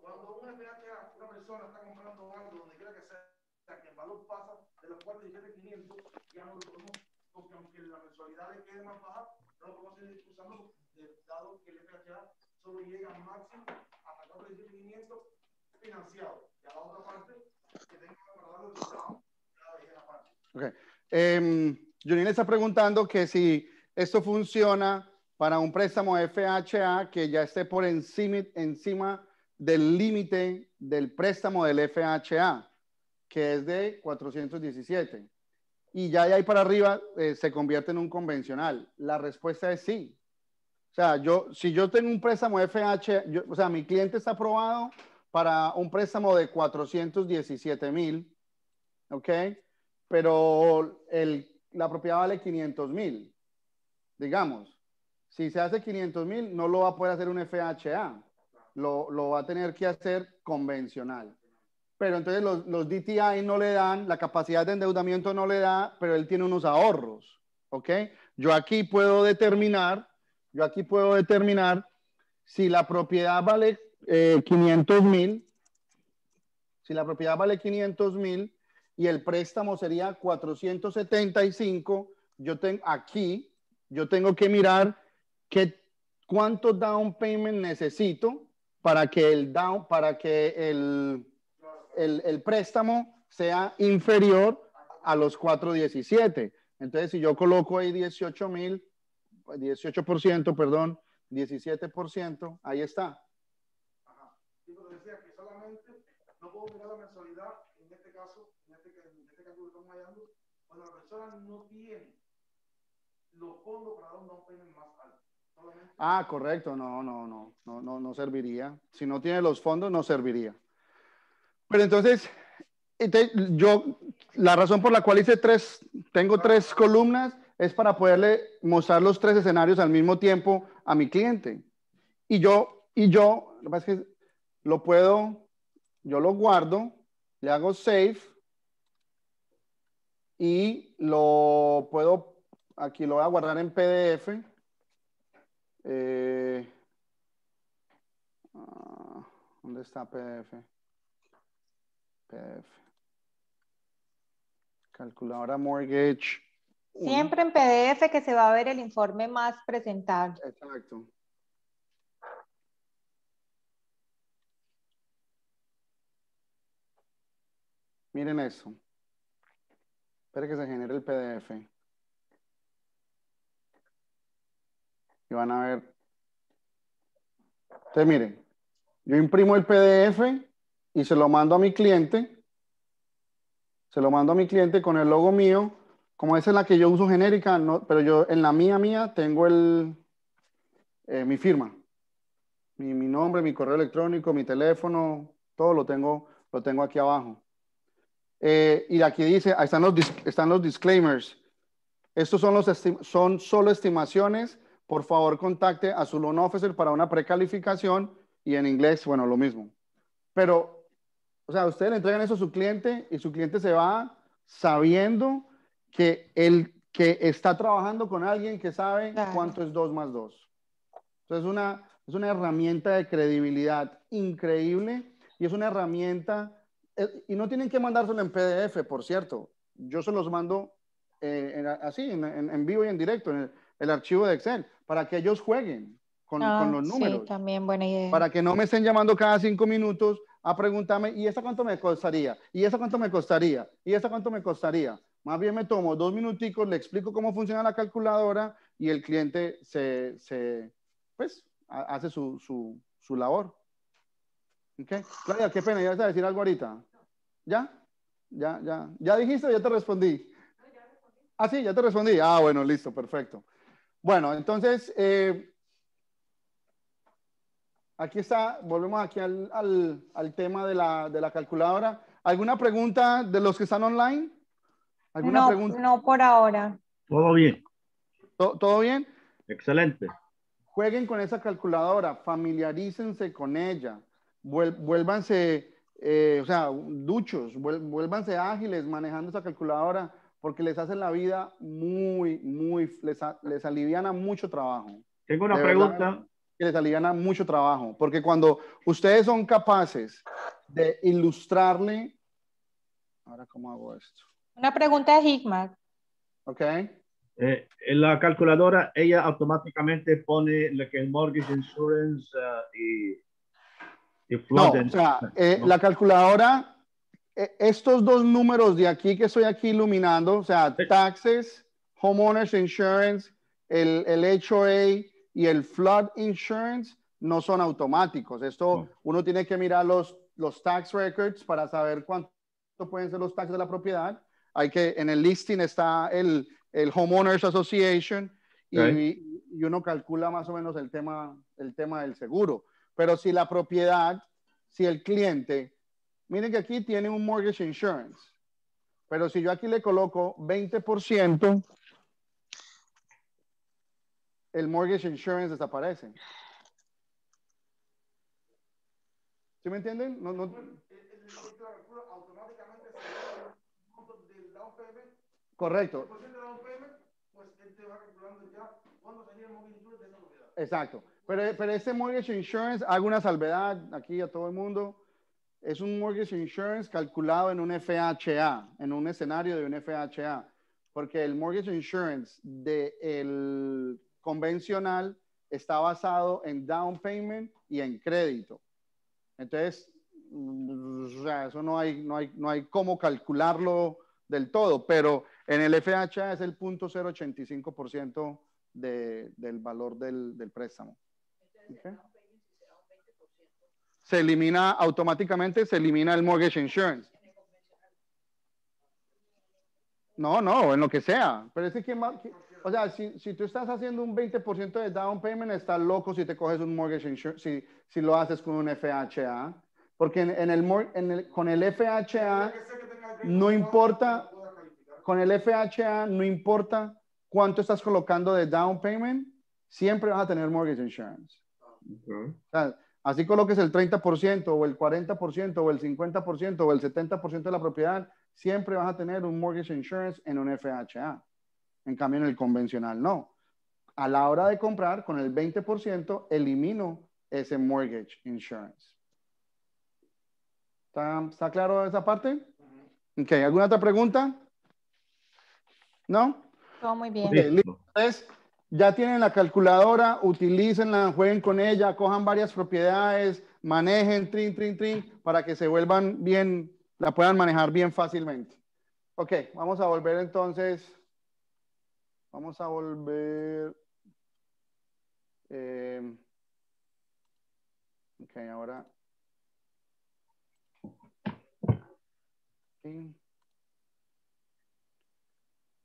Cuando una una persona está comprando algo, donde quiera que sea, que el valor pasa de los 4 y 500, ya no lo podemos, porque aunque la mensualidad le quede más baja, no lo podemos seguir usando, eh, dado que el FHA solo llega al máximo hasta 4 y 500 financiado. Y a la otra parte, que tenga que pagar los resultados, Ok. Eh, está preguntando que si esto funciona para un préstamo FHA que ya esté por encima, del límite del préstamo del FHA, que es de 417. Y ya de ahí para arriba eh, se convierte en un convencional. La respuesta es sí. O sea, yo, si yo tengo un préstamo FHA, o sea, mi cliente está aprobado para un préstamo de 417 mil, ¿ok? Pero la propiedad vale 500 mil, digamos si se hace 500 mil, no lo va a poder hacer un FHA, lo, lo va a tener que hacer convencional. Pero entonces los, los, DTI no le dan, la capacidad de endeudamiento no le da, pero él tiene unos ahorros, ¿ok? Yo aquí puedo determinar, yo aquí puedo determinar si la propiedad vale 500 eh, mil, si la propiedad vale 500 mil y el préstamo sería 475, yo tengo aquí, yo tengo que mirar ¿qué, ¿cuánto down payment necesito para que el, down, para que el, el, el préstamo sea inferior a los 4.17? Entonces, si yo coloco ahí 18 mil, 18%, perdón, 17%, ahí está. Ajá. Yo te decía que solamente no puedo mirar la mensualidad, en este caso, en este, en este caso que estamos hallando, cuando la persona no tiene los fondos para dar un down payment más Ah, correcto, no, no, no, no, no, no serviría. Si no tiene los fondos, no serviría. Pero entonces, este, yo, la razón por la cual hice tres, tengo tres columnas, es para poderle mostrar los tres escenarios al mismo tiempo a mi cliente. Y yo, y yo, lo que pasa es que lo puedo, yo lo guardo, le hago save y lo puedo, aquí lo voy a guardar en PDF eh, ah, ¿Dónde está PDF? PDF. Calculadora mortgage. Siempre en PDF que se va a ver el informe más presentado. Exacto. Miren eso. Espera que se genere el PDF. y van a ver. Entonces, miren, yo imprimo el PDF y se lo mando a mi cliente. Se lo mando a mi cliente con el logo mío. Como esa es la que yo uso genérica, no, pero yo en la mía mía tengo el, eh, mi firma. Mi, nombre, mi correo electrónico, mi teléfono, todo lo tengo, lo tengo aquí abajo. Eh, y aquí dice, ahí están los, están los disclaimers. Estos son, los son solo estimaciones por favor contacte a su loan officer para una precalificación y en inglés, bueno, lo mismo. Pero, o sea, ustedes le entregan eso a su cliente y su cliente se va sabiendo que el que está trabajando con alguien que sabe cuánto es 2 más 2. Entonces, una, es una herramienta de credibilidad increíble y es una herramienta, eh, y no tienen que mandárselo en PDF, por cierto. Yo se los mando eh, así, en, vivo y en directo, en el archivo de Excel para que ellos jueguen con, ah, los números. Sí, también buena idea. Para que no me estén llamando cada cinco minutos a preguntarme, ¿y eso cuánto me costaría? ¿Y eso cuánto me costaría? ¿Y eso cuánto me costaría? Más bien me tomo dos minuticos, le explico cómo funciona la calculadora y el cliente se, pues, hace su, labor. ¿Okay? Claudia, qué pena, ya vas a decir algo ahorita. ¿Ya? ¿Ya, ya? ¿Ya dijiste ya te respondí? Ah, sí, ya te respondí. Ah, bueno, listo, perfecto. Bueno, entonces, eh, aquí está, volvemos aquí al, tema de la, calculadora. ¿Alguna pregunta de los que están online? ¿Alguna no, no por ahora. Todo bien. ¿Todo, bien? Excelente. Jueguen con esa calculadora, familiarícense con ella, vuélvanse, eh, o sea, duchos, vuélvanse ágiles manejando esa calculadora porque les hacen la vida muy, muy, les, aliviana mucho trabajo. Tengo una pregunta. que les aliviana mucho trabajo, porque cuando ustedes son capaces de ilustrarle, ahora cómo hago esto. Una pregunta de Higmac. Ok. Eh, en la calculadora, ella automáticamente pone lo que es mortgage insurance uh, y, y No, o sea, eh, la calculadora e, estos dos números de aquí que estoy aquí iluminando, o sea, taxes, homeowners insurance, el, el HOA y el flood insurance, no son automáticos. Esto uno tiene que mirar los, los tax records para saber cuánto pueden ser los taxes de la propiedad. Hay que, en el listing está el, el Homeowners Association y, y, uno calcula más o menos el tema, el tema del seguro. Pero si la propiedad, si el cliente miren que aquí tiene un mortgage insurance. Pero si yo aquí le coloco 20%, el mortgage insurance desaparece. ¿Sí me entienden? Correcto. Exacto. Pero, pero este mortgage insurance, hago una salvedad aquí a todo el mundo es un mortgage insurance calculado en un FHA, en un escenario de un FHA, porque el mortgage insurance del convencional está basado en down payment y en crédito. Entonces, mm, eso no hay, no, hay, no hay cómo calcularlo del todo, pero en el FHA es el 0.085% del valor del, préstamo se elimina automáticamente, se elimina el mortgage insurance. No, no, en lo que sea. Pero o sea, si, tú estás haciendo un 20% de down payment, estás loco si te coges un mortgage insurance, si, lo haces con un FHA. Porque en, el, con el FHA no importa, con el FHA no importa cuánto estás colocando de down payment, siempre vas a tener mortgage insurance. Así coloques el 30% o el 40% o el 50% o el 70% de la propiedad, siempre vas a tener un mortgage insurance en un FHA. En cambio, en el convencional no. A la hora de comprar, con el 20% elimino ese mortgage insurance. ¿Está, claro esa parte? Okay, ¿alguna otra pregunta? ¿No? Todo muy bien. Ya tienen la calculadora, utilicenla, jueguen con ella, cojan varias propiedades, manejen, trin, trin, trin, para que se vuelvan bien, la puedan manejar bien fácilmente. Ok, vamos a volver entonces. Vamos a volver. Eh, ok, ahora.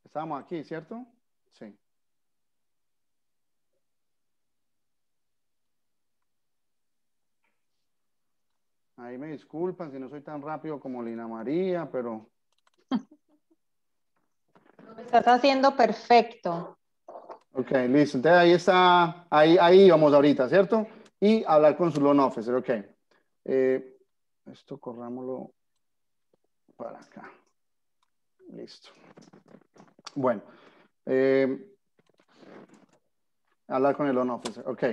Estamos aquí, ¿cierto? Ahí me disculpan si no soy tan rápido como Lina María, pero... estás haciendo perfecto. Ok, listo. Entonces ahí está, ahí, ahí vamos ahorita, ¿cierto? Y hablar con su loan officer, ok. Eh, esto corrámoslo para acá. Listo. Bueno. Eh, hablar con el loan officer, ok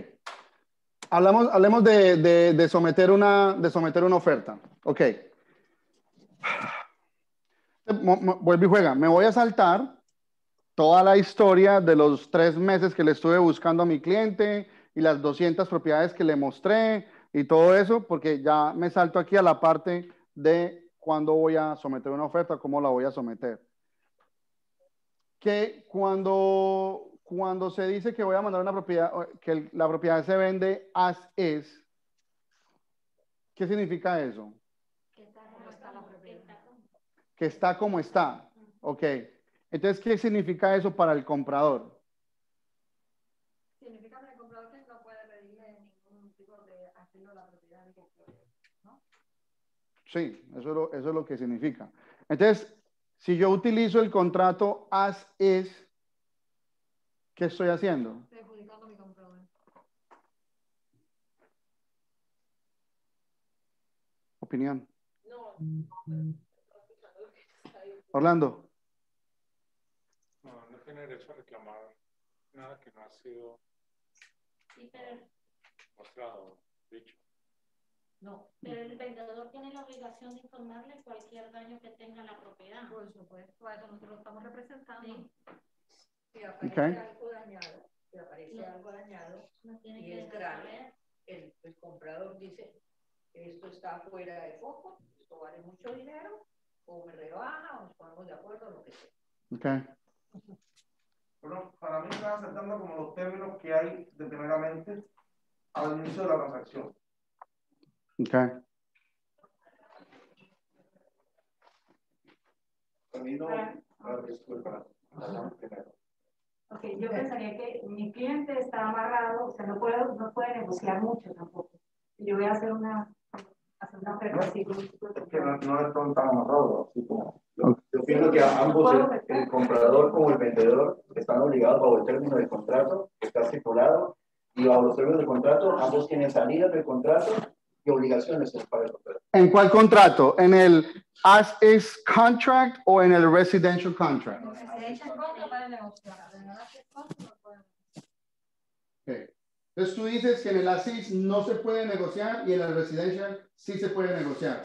hablamos, hablemos de, de, someter una, de someter una oferta. Ok. Vuelve y juega. Me voy a saltar toda la historia de los tres meses que le estuve buscando a mi cliente y las 200 propiedades que le mostré y todo eso, porque ya me salto aquí a la parte de cuándo voy a someter una oferta, cómo la voy a someter. Que cuando cuando se dice que voy a mandar una propiedad, que la propiedad se vende as is, ¿qué significa eso? Que está como está la propiedad. Que está como está. Ok. Entonces, ¿qué significa eso para el comprador? Significa para el comprador que no puede pedirle ningún tipo de a la propiedad del comprador, ¿no? Sí, eso es, lo, eso es lo que significa. Entonces, si yo utilizo el contrato as is, ¿Qué estoy haciendo? Perjudicando mi comprador. Opinión. No. Mm. Orlando. No, no tiene derecho a reclamar nada que no ha sido pero... mostrado, dicho. No, pero el vendedor tiene la obligación de informarle cualquier daño que tenga la propiedad. Por supuesto, a eso nosotros lo estamos representando. Sí. Si aparece algo dañado, si aparece algo dañado y es grave, el, comprador dice, esto está fuera de foco, esto vale mucho dinero, o me rebaja, o nos ponemos de acuerdo, lo que sea. Okay. Bueno, para mí están aceptando como los términos que hay de primeramente al inicio de la transacción. Okay. Camino a la respuesta. primero. Ok, yo pensaría que mi cliente está amarrado, o sea, no puede, no puede negociar mucho tampoco. Yo voy a hacer una, hacer una así. no, no están tan amarrados, así Yo, pienso que ambos, el, comprador como el vendedor, están obligados bajo el término del contrato que está estipulado y bajo los términos del contrato, ambos tienen salida del contrato y obligaciones para el ¿En cuál contrato? ¿En el as is contract o en el residential contract? Okay. Entonces tú dices que en el as is no se puede negociar y en el residential sí se puede negociar.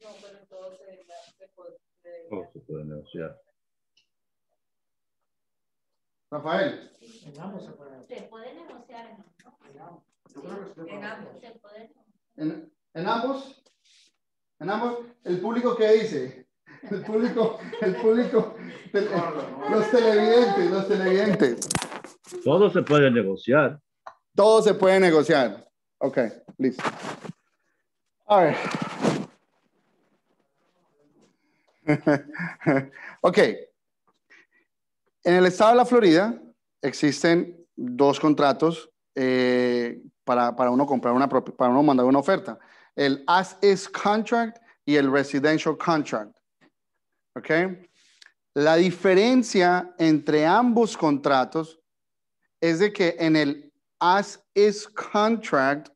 No, pero todo se, puede, se puede negociar. Rafael. Se puede negociar en ambos. Se puede negociar en, ambos, en ambos, el público que dice, el público, el público, los televidentes, los televidentes. Todo se puede negociar. Todo se puede negociar. Ok, listo. A ver. ok. En el estado de la Florida existen dos contratos eh, para, para uno comprar una para uno mandar una oferta. El as is contract y el residential contract. ¿Ok? La diferencia entre ambos contratos es de que en el as is contract,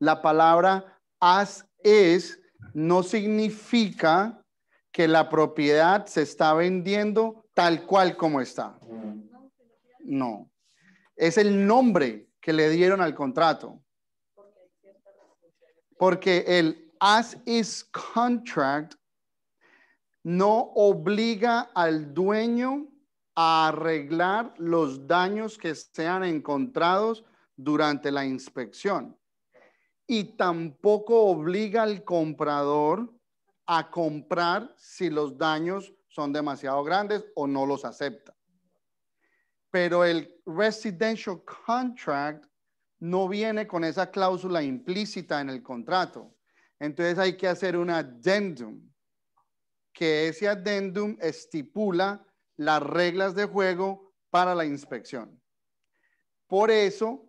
la palabra as is no significa que la propiedad se está vendiendo tal cual como está. Mm. No. Es el nombre que le dieron al contrato. Porque el as is contract no obliga al dueño a arreglar los daños que sean encontrados durante la inspección. Y tampoco obliga al comprador a comprar si los daños son demasiado grandes o no los acepta pero el residential contract no viene con esa cláusula implícita en el contrato. Entonces hay que hacer un addendum, que ese addendum estipula las reglas de juego para la inspección. Por eso,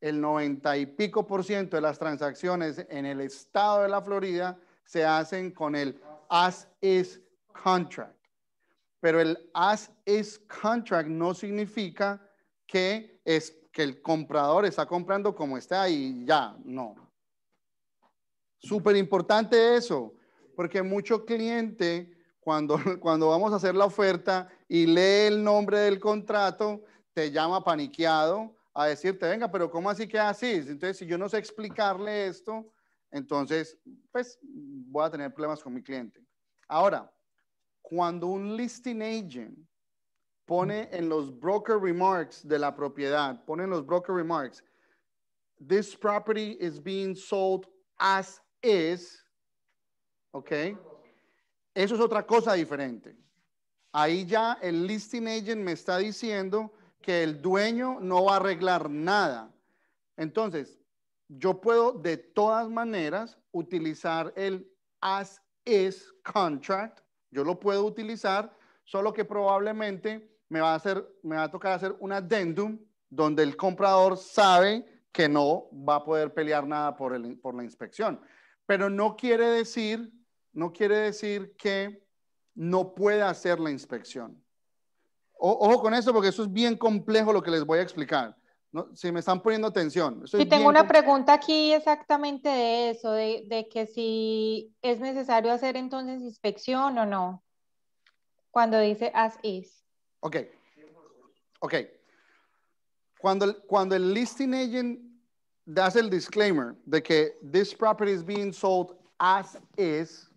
el 90 y pico por ciento de las transacciones en el estado de la Florida se hacen con el as is contract pero el as is contract no significa que, es, que el comprador está comprando como está y ya, no. Súper importante eso, porque mucho cliente, cuando, cuando vamos a hacer la oferta y lee el nombre del contrato, te llama paniqueado a decirte, venga, pero ¿cómo así que así? Entonces, si yo no sé explicarle esto, entonces, pues voy a tener problemas con mi cliente. Ahora, cuando un listing agent pone mm. en los broker remarks de la propiedad, pone en los broker remarks, this property is being sold as is, ¿ok? Eso es otra cosa diferente. Ahí ya el listing agent me está diciendo que el dueño no va a arreglar nada. Entonces, yo puedo de todas maneras utilizar el as is contract yo lo puedo utilizar, solo que probablemente me va a, tocar hacer un addendum donde el comprador sabe que no va a poder pelear nada por, la inspección. Pero no quiere decir, que no pueda hacer la inspección. ojo con eso porque eso es bien complejo lo que les voy a explicar si me están poniendo atención. y tengo una pregunta aquí exactamente de eso, de, que si es necesario hacer entonces inspección o no, cuando dice as is. Ok, ok. Cuando el, cuando el listing agent hace el disclaimer de que this property is being sold as is,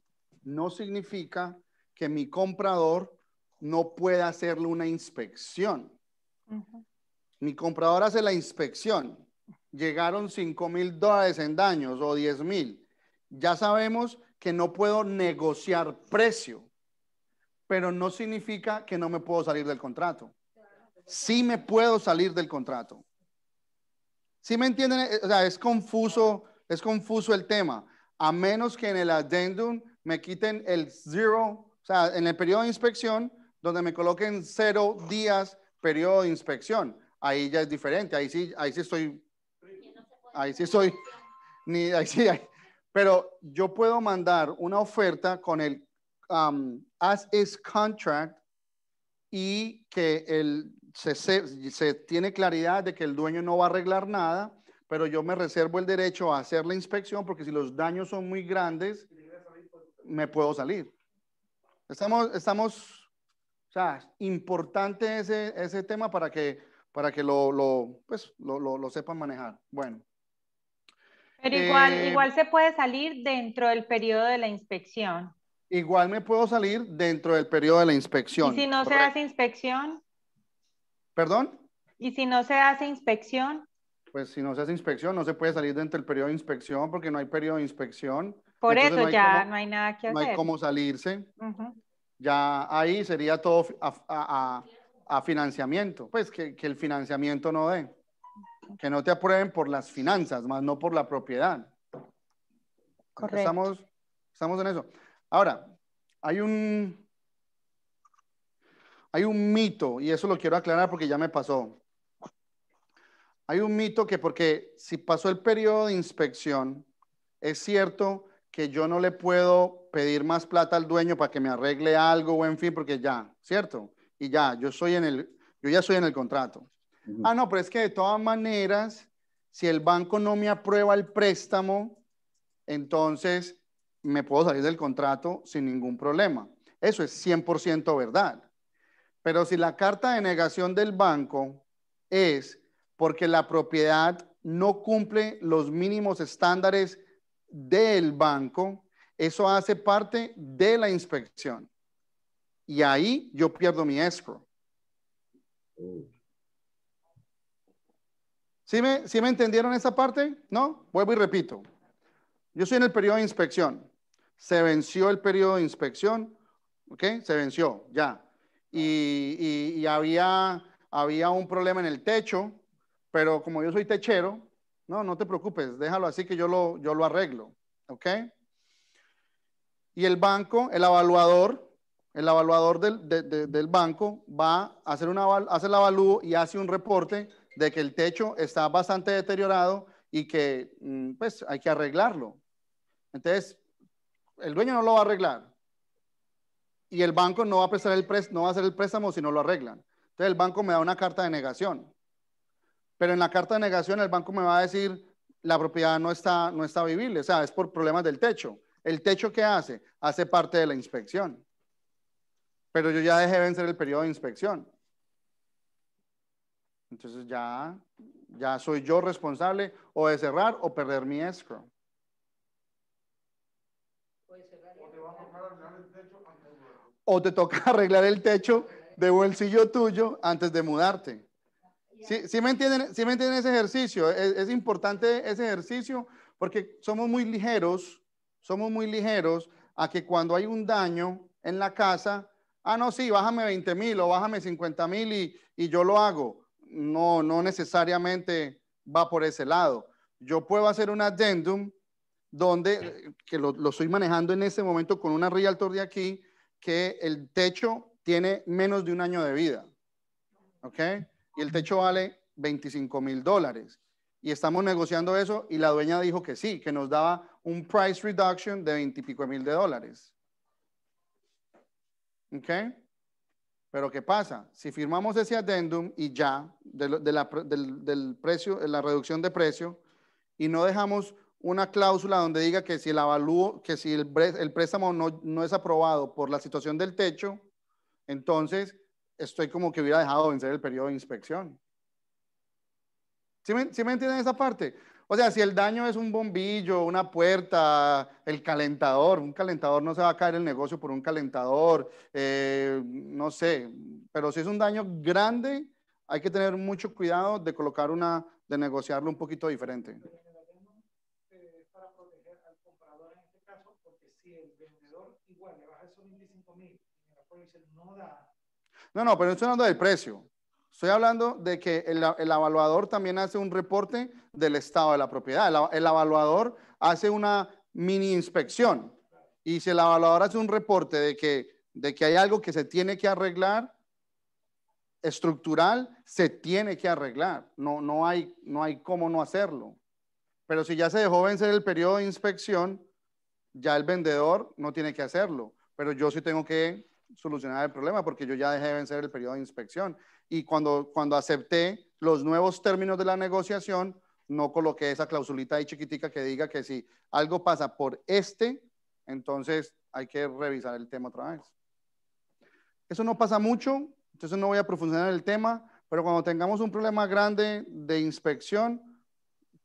no significa que mi comprador no pueda hacerle una inspección. Mi comprador hace la inspección. Llegaron 5 mil dólares en daños o 10 mil. Ya sabemos que no puedo negociar precio, pero no significa que no me puedo salir del contrato. Sí me puedo salir del contrato. ¿Sí me entienden? Eh, o sea, es confuso, es confuso el tema. A menos que en el addendum me quiten el zero, o sea, en el periodo de inspección, donde me coloquen cero días periodo de inspección ahí ya es diferente, ahí sí, ahí sí estoy, ahí sí soy, ni ahí pero yo puedo mandar una oferta con el um, as is contract y que el, se, se, se tiene claridad de que el dueño no va a arreglar nada, pero yo me reservo el derecho a hacer la inspección porque si los daños son muy grandes, me puedo salir. Estamos, estamos, o sea, importante ese, ese tema para que para que lo, lo, pues, lo, lo, lo sepan manejar. Bueno. Pero igual, eh, igual se puede salir dentro del periodo de la inspección. Igual me puedo salir dentro del periodo de la inspección. ¿Y si no se hace inspección? ¿Perdón? ¿Y si no se hace inspección? Pues si no se hace inspección, no se puede salir dentro del periodo de inspección porque no hay periodo de inspección. Por eso ya no hay nada que hacer. No hay cómo salirse. Ya ahí sería todo a, a, a a financiamiento, pues que, que el financiamiento no dé, que no te aprueben por las finanzas, más no por la propiedad. Correcto. Estamos, estamos en eso. Ahora, hay un, hay un mito, y eso lo quiero aclarar porque ya me pasó. Hay un mito que porque si pasó el periodo de inspección, es cierto que yo no le puedo pedir más plata al dueño para que me arregle algo o en fin, porque ya, ¿cierto? y ya, yo, soy en el, yo ya soy en el contrato. Ah, no, pero es que de todas maneras, si el banco no me aprueba el préstamo, entonces me puedo salir del contrato sin ningún problema. Eso es 100% verdad. Pero si la carta de negación del banco es porque la propiedad no cumple los mínimos estándares del banco, eso hace parte de la inspección y ahí yo pierdo mi escro. Oh. ¿Sí me, me entendieron esa parte? ¿No? Vuelvo y repito. Yo soy en el periodo de inspección. Se venció el periodo de inspección. ¿Ok? Se venció, ya. Y, había, había un problema en el techo, pero como yo soy techero, no, no te preocupes, déjalo así que yo lo, yo lo arreglo. ¿Ok? Y el banco, el evaluador, el evaluador del, banco va a hacer, una, hace el avalúo y hace un reporte de que el techo está bastante deteriorado y que mm, pues hay que arreglarlo. Entonces, el dueño no lo va a arreglar y el banco no va a prestar el no va a hacer el préstamo si no lo arreglan. Entonces el banco me da una carta de negación. Pero en la carta de negación el banco me va a decir la propiedad no está no está vivible, o sea, es por problemas del techo. El techo qué hace? Hace parte de la inspección. Pero yo ya dejé vencer el periodo de inspección. Entonces ya, ya soy yo responsable o de cerrar o perder mi escro. O te toca arreglar el techo de bolsillo tuyo antes de mudarte. ¿Sí, me, entienden, sí me entienden ese ejercicio? Es, es importante ese ejercicio porque somos muy ligeros, somos muy ligeros a que cuando hay un daño en la casa, ah, no, sí, bájame 20 mil o bájame 50 mil y, yo lo hago. No, no necesariamente va por ese lado. Yo puedo hacer un addendum donde, que lo, estoy manejando en este momento con una realtor de aquí, que el techo tiene menos de un año de vida. ¿Ok? Y el techo vale 25 mil dólares. Y estamos negociando eso y la dueña dijo que sí, que nos daba un price reduction de pico mil de dólares. ¿Ok? Pero ¿qué pasa? Si firmamos ese adendum y ya de, la, del, del, precio, la reducción de precio, y no dejamos una cláusula donde diga que si el avalúo, que si el, el préstamo no, no, es aprobado por la situación del techo, entonces estoy como que hubiera dejado vencer el periodo de inspección. ¿Sí me, ¿sí me entienden esa parte? O sea, si el daño es un bombillo, una puerta, el calentador, un calentador no se va a caer el negocio por un calentador, eh, no sé, pero si es un daño grande, hay que tener mucho cuidado de colocar una, de negociarlo un poquito diferente. No, no, pero no da del precio. Estoy hablando de que el, evaluador también hace un reporte del estado de la propiedad. El, evaluador hace una mini inspección. Y si el evaluador hace un reporte de que, de que hay algo que se tiene que arreglar, estructural, se tiene que arreglar. No, no, hay, no hay cómo no hacerlo. Pero si ya se dejó vencer el periodo de inspección, ya el vendedor no tiene que hacerlo. Pero yo sí tengo que solucionar el problema porque yo ya dejé de vencer el periodo de inspección y cuando, cuando acepté los nuevos términos de la negociación, no coloqué esa clausulita ahí chiquitica que diga que si algo pasa por este, entonces hay que revisar el tema otra vez. Eso no pasa mucho, entonces no voy a profundizar en el tema, pero cuando tengamos un problema grande de inspección,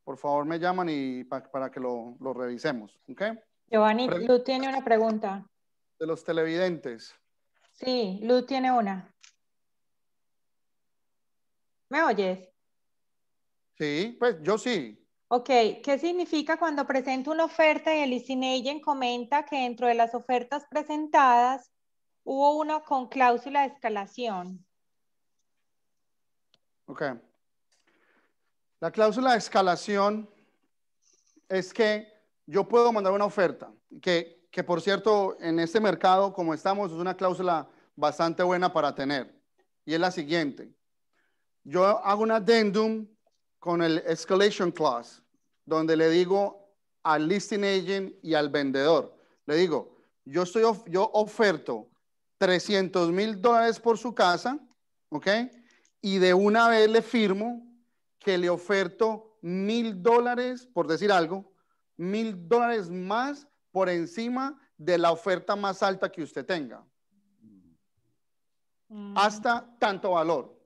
por favor me llaman y para que lo, lo revisemos. ¿okay? Giovanni, Luz tiene una pregunta. De los televidentes. Sí, Luz tiene una. ¿Me oyes? Sí, pues yo sí. Ok, ¿qué significa cuando presento una oferta y el leasing comenta que dentro de las ofertas presentadas hubo una con cláusula de escalación? Ok. La cláusula de escalación es que yo puedo mandar una oferta, que, que por cierto, en este mercado como estamos es una cláusula bastante buena para tener, y es la siguiente yo hago un addendum con el escalation clause, donde le digo al listing agent y al vendedor, le digo, yo, estoy yo oferto 300 mil dólares por su casa, ¿ok? Y de una vez le firmo que le oferto mil dólares, por decir algo, mil dólares más por encima de la oferta más alta que usted tenga. Mm. Hasta tanto valor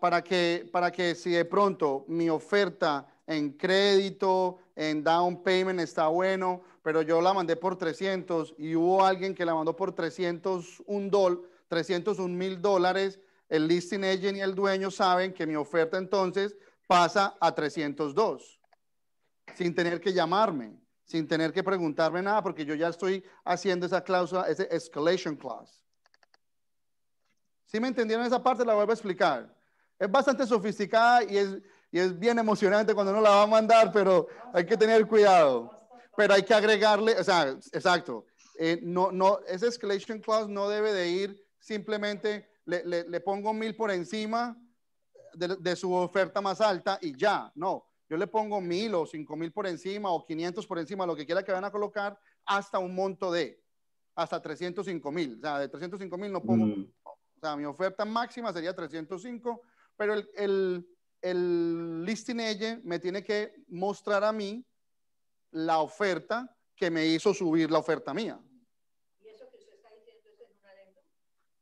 para, que, para que si de pronto mi oferta en crédito, en down payment está bueno, pero yo la mandé por 300 y hubo alguien que la mandó por 301 301 mil dólares, el listing agent y el dueño saben que mi oferta entonces pasa a 302, sin tener que llamarme, sin tener que preguntarme nada, porque yo ya estoy haciendo esa cláusula, ese escalation clause. Si me entendieron esa parte, la vuelvo a explicar. Es bastante sofisticada y es, es bien emocionante cuando no la va a mandar, pero hay que tener cuidado. Pero hay que agregarle, o sea, exacto. Eh, no, no, ese escalation clause no debe de ir simplemente le, pongo mil por encima de, su oferta más alta y ya, no. Yo le pongo mil o cinco mil por encima o 500 por encima, lo que quiera que van a colocar, hasta un monto de, hasta 305 mil. O sea, de 305 mil no pongo, mm mi oferta máxima sería 305, pero el, el, el listing agent me tiene que mostrar a mí la oferta que me hizo subir la oferta mía. ¿Y eso que usted está diciendo es en una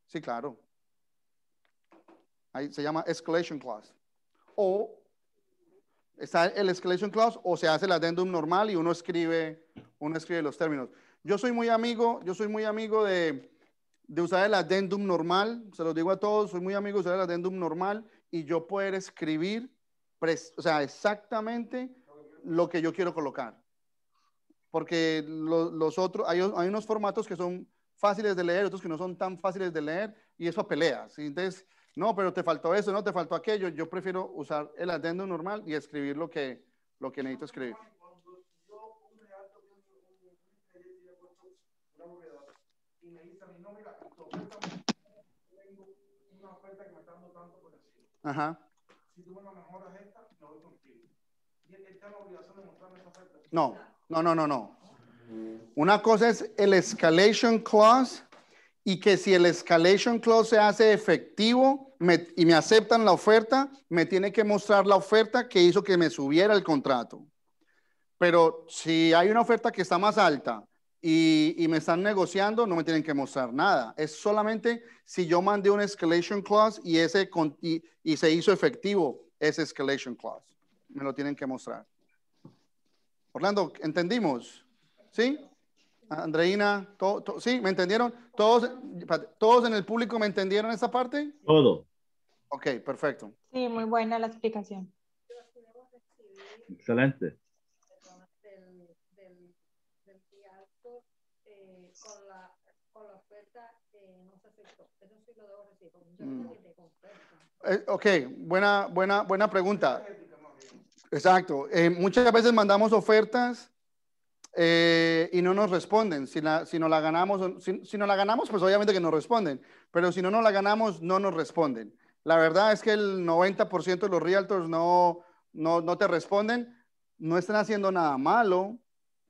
Sí, claro. Ahí se llama escalation clause. O está el escalation clause o se hace el addendum normal y uno escribe, uno escribe los términos. Yo soy muy amigo, yo soy muy amigo de, de usar el addendum normal, se lo digo a todos, soy muy amigo de usar el addendum normal y yo poder escribir, o sea, exactamente lo que yo quiero colocar. Porque los otros, hay, unos formatos que son fáciles de leer, otros que no son tan fáciles de leer y eso pelea. Entonces, no, pero te faltó eso, no, te faltó aquello. Yo prefiero usar el addendum normal y escribir lo que, lo que necesito escribir. No, no, no, no, no. Una cosa es el escalation clause y que si el escalation clause se hace efectivo y me aceptan la oferta, me tiene que mostrar la oferta que hizo que me subiera el contrato. Pero si hay una oferta que está más alta y, me están negociando, no me tienen que mostrar nada. Es solamente si yo mandé un escalation clause y, ese, y, se hizo efectivo ese escalation clause. Me lo tienen que mostrar. Orlando, ¿entendimos? ¿Sí? Andreina, ¿sí? ¿Me entendieron? ¿Todos, ¿Todos en el público me entendieron esa parte? Todo. Ok, perfecto. Sí, muy buena la explicación. Excelente. Mm. Eh, ok, buena, buena, buena pregunta. Exacto. Eh, muchas veces mandamos ofertas eh, y no nos responden. Si, la, si no la ganamos, si, no la ganamos, pues obviamente que nos responden. Pero si no nos la ganamos, no nos responden. La verdad es que el 90% de los realtors no, no, no te responden. No están haciendo nada malo.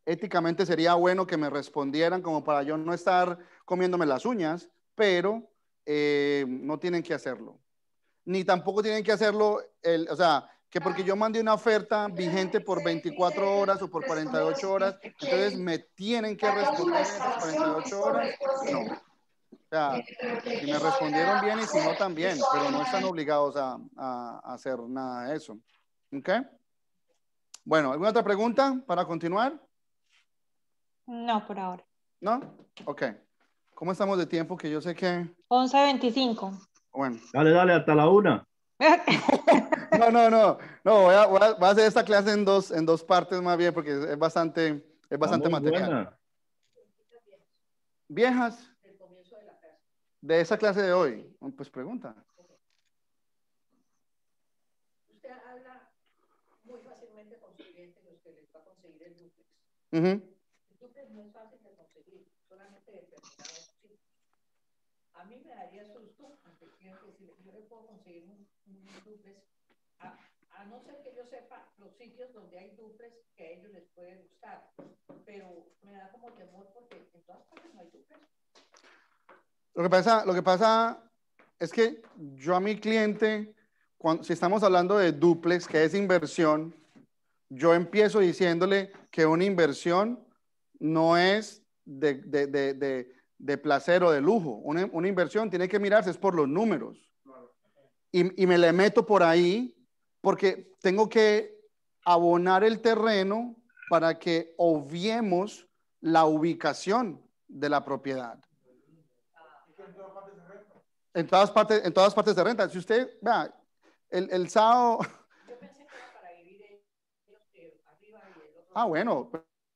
Éticamente sería bueno que me respondieran como para yo no estar comiéndome las uñas, pero eh, no tienen que hacerlo. Ni tampoco tienen que hacerlo, el, o sea, que porque yo mandé una oferta vigente por 24 horas o por 48 horas, entonces me tienen que responder esas 48 horas. No. O sea, si me respondieron bien y si no también, pero no están obligados a, a hacer nada de eso. ¿Ok? Bueno, ¿alguna otra pregunta para continuar? No, por ahora. ¿No? Ok. ¿Cómo estamos de tiempo? Que yo sé que... 11.25. Bueno. Dale, dale, hasta la una. no, no, no. No, voy a, a, hacer esta clase en dos, en dos partes más bien porque es bastante, es bastante material. Buena. Viejas. De esa clase de hoy. Pues pregunta. Usted habla muy fácilmente con su los que les va a conseguir el duplex youtubers no es fácil de conseguir, solamente determinados sitios. A mí me daría susto ante el si yo le puedo conseguir un, un duples, a, no ser que yo sepa los sitios donde hay duples que a ellos les puede gustar, pero me da como temor porque en todas partes no hay duples. Lo que pasa, lo que pasa es que yo a mi cliente, cuando, si estamos hablando de duplex, que es inversión, yo empiezo diciéndole que una inversión no es de, placer o de lujo. Una, inversión tiene que mirarse, es por los números. Y, me le meto por ahí porque tengo que abonar el terreno para que obviemos la ubicación de la propiedad. En todas partes, en todas partes de renta. Si usted, vea, el, el sábado... Ah, bueno,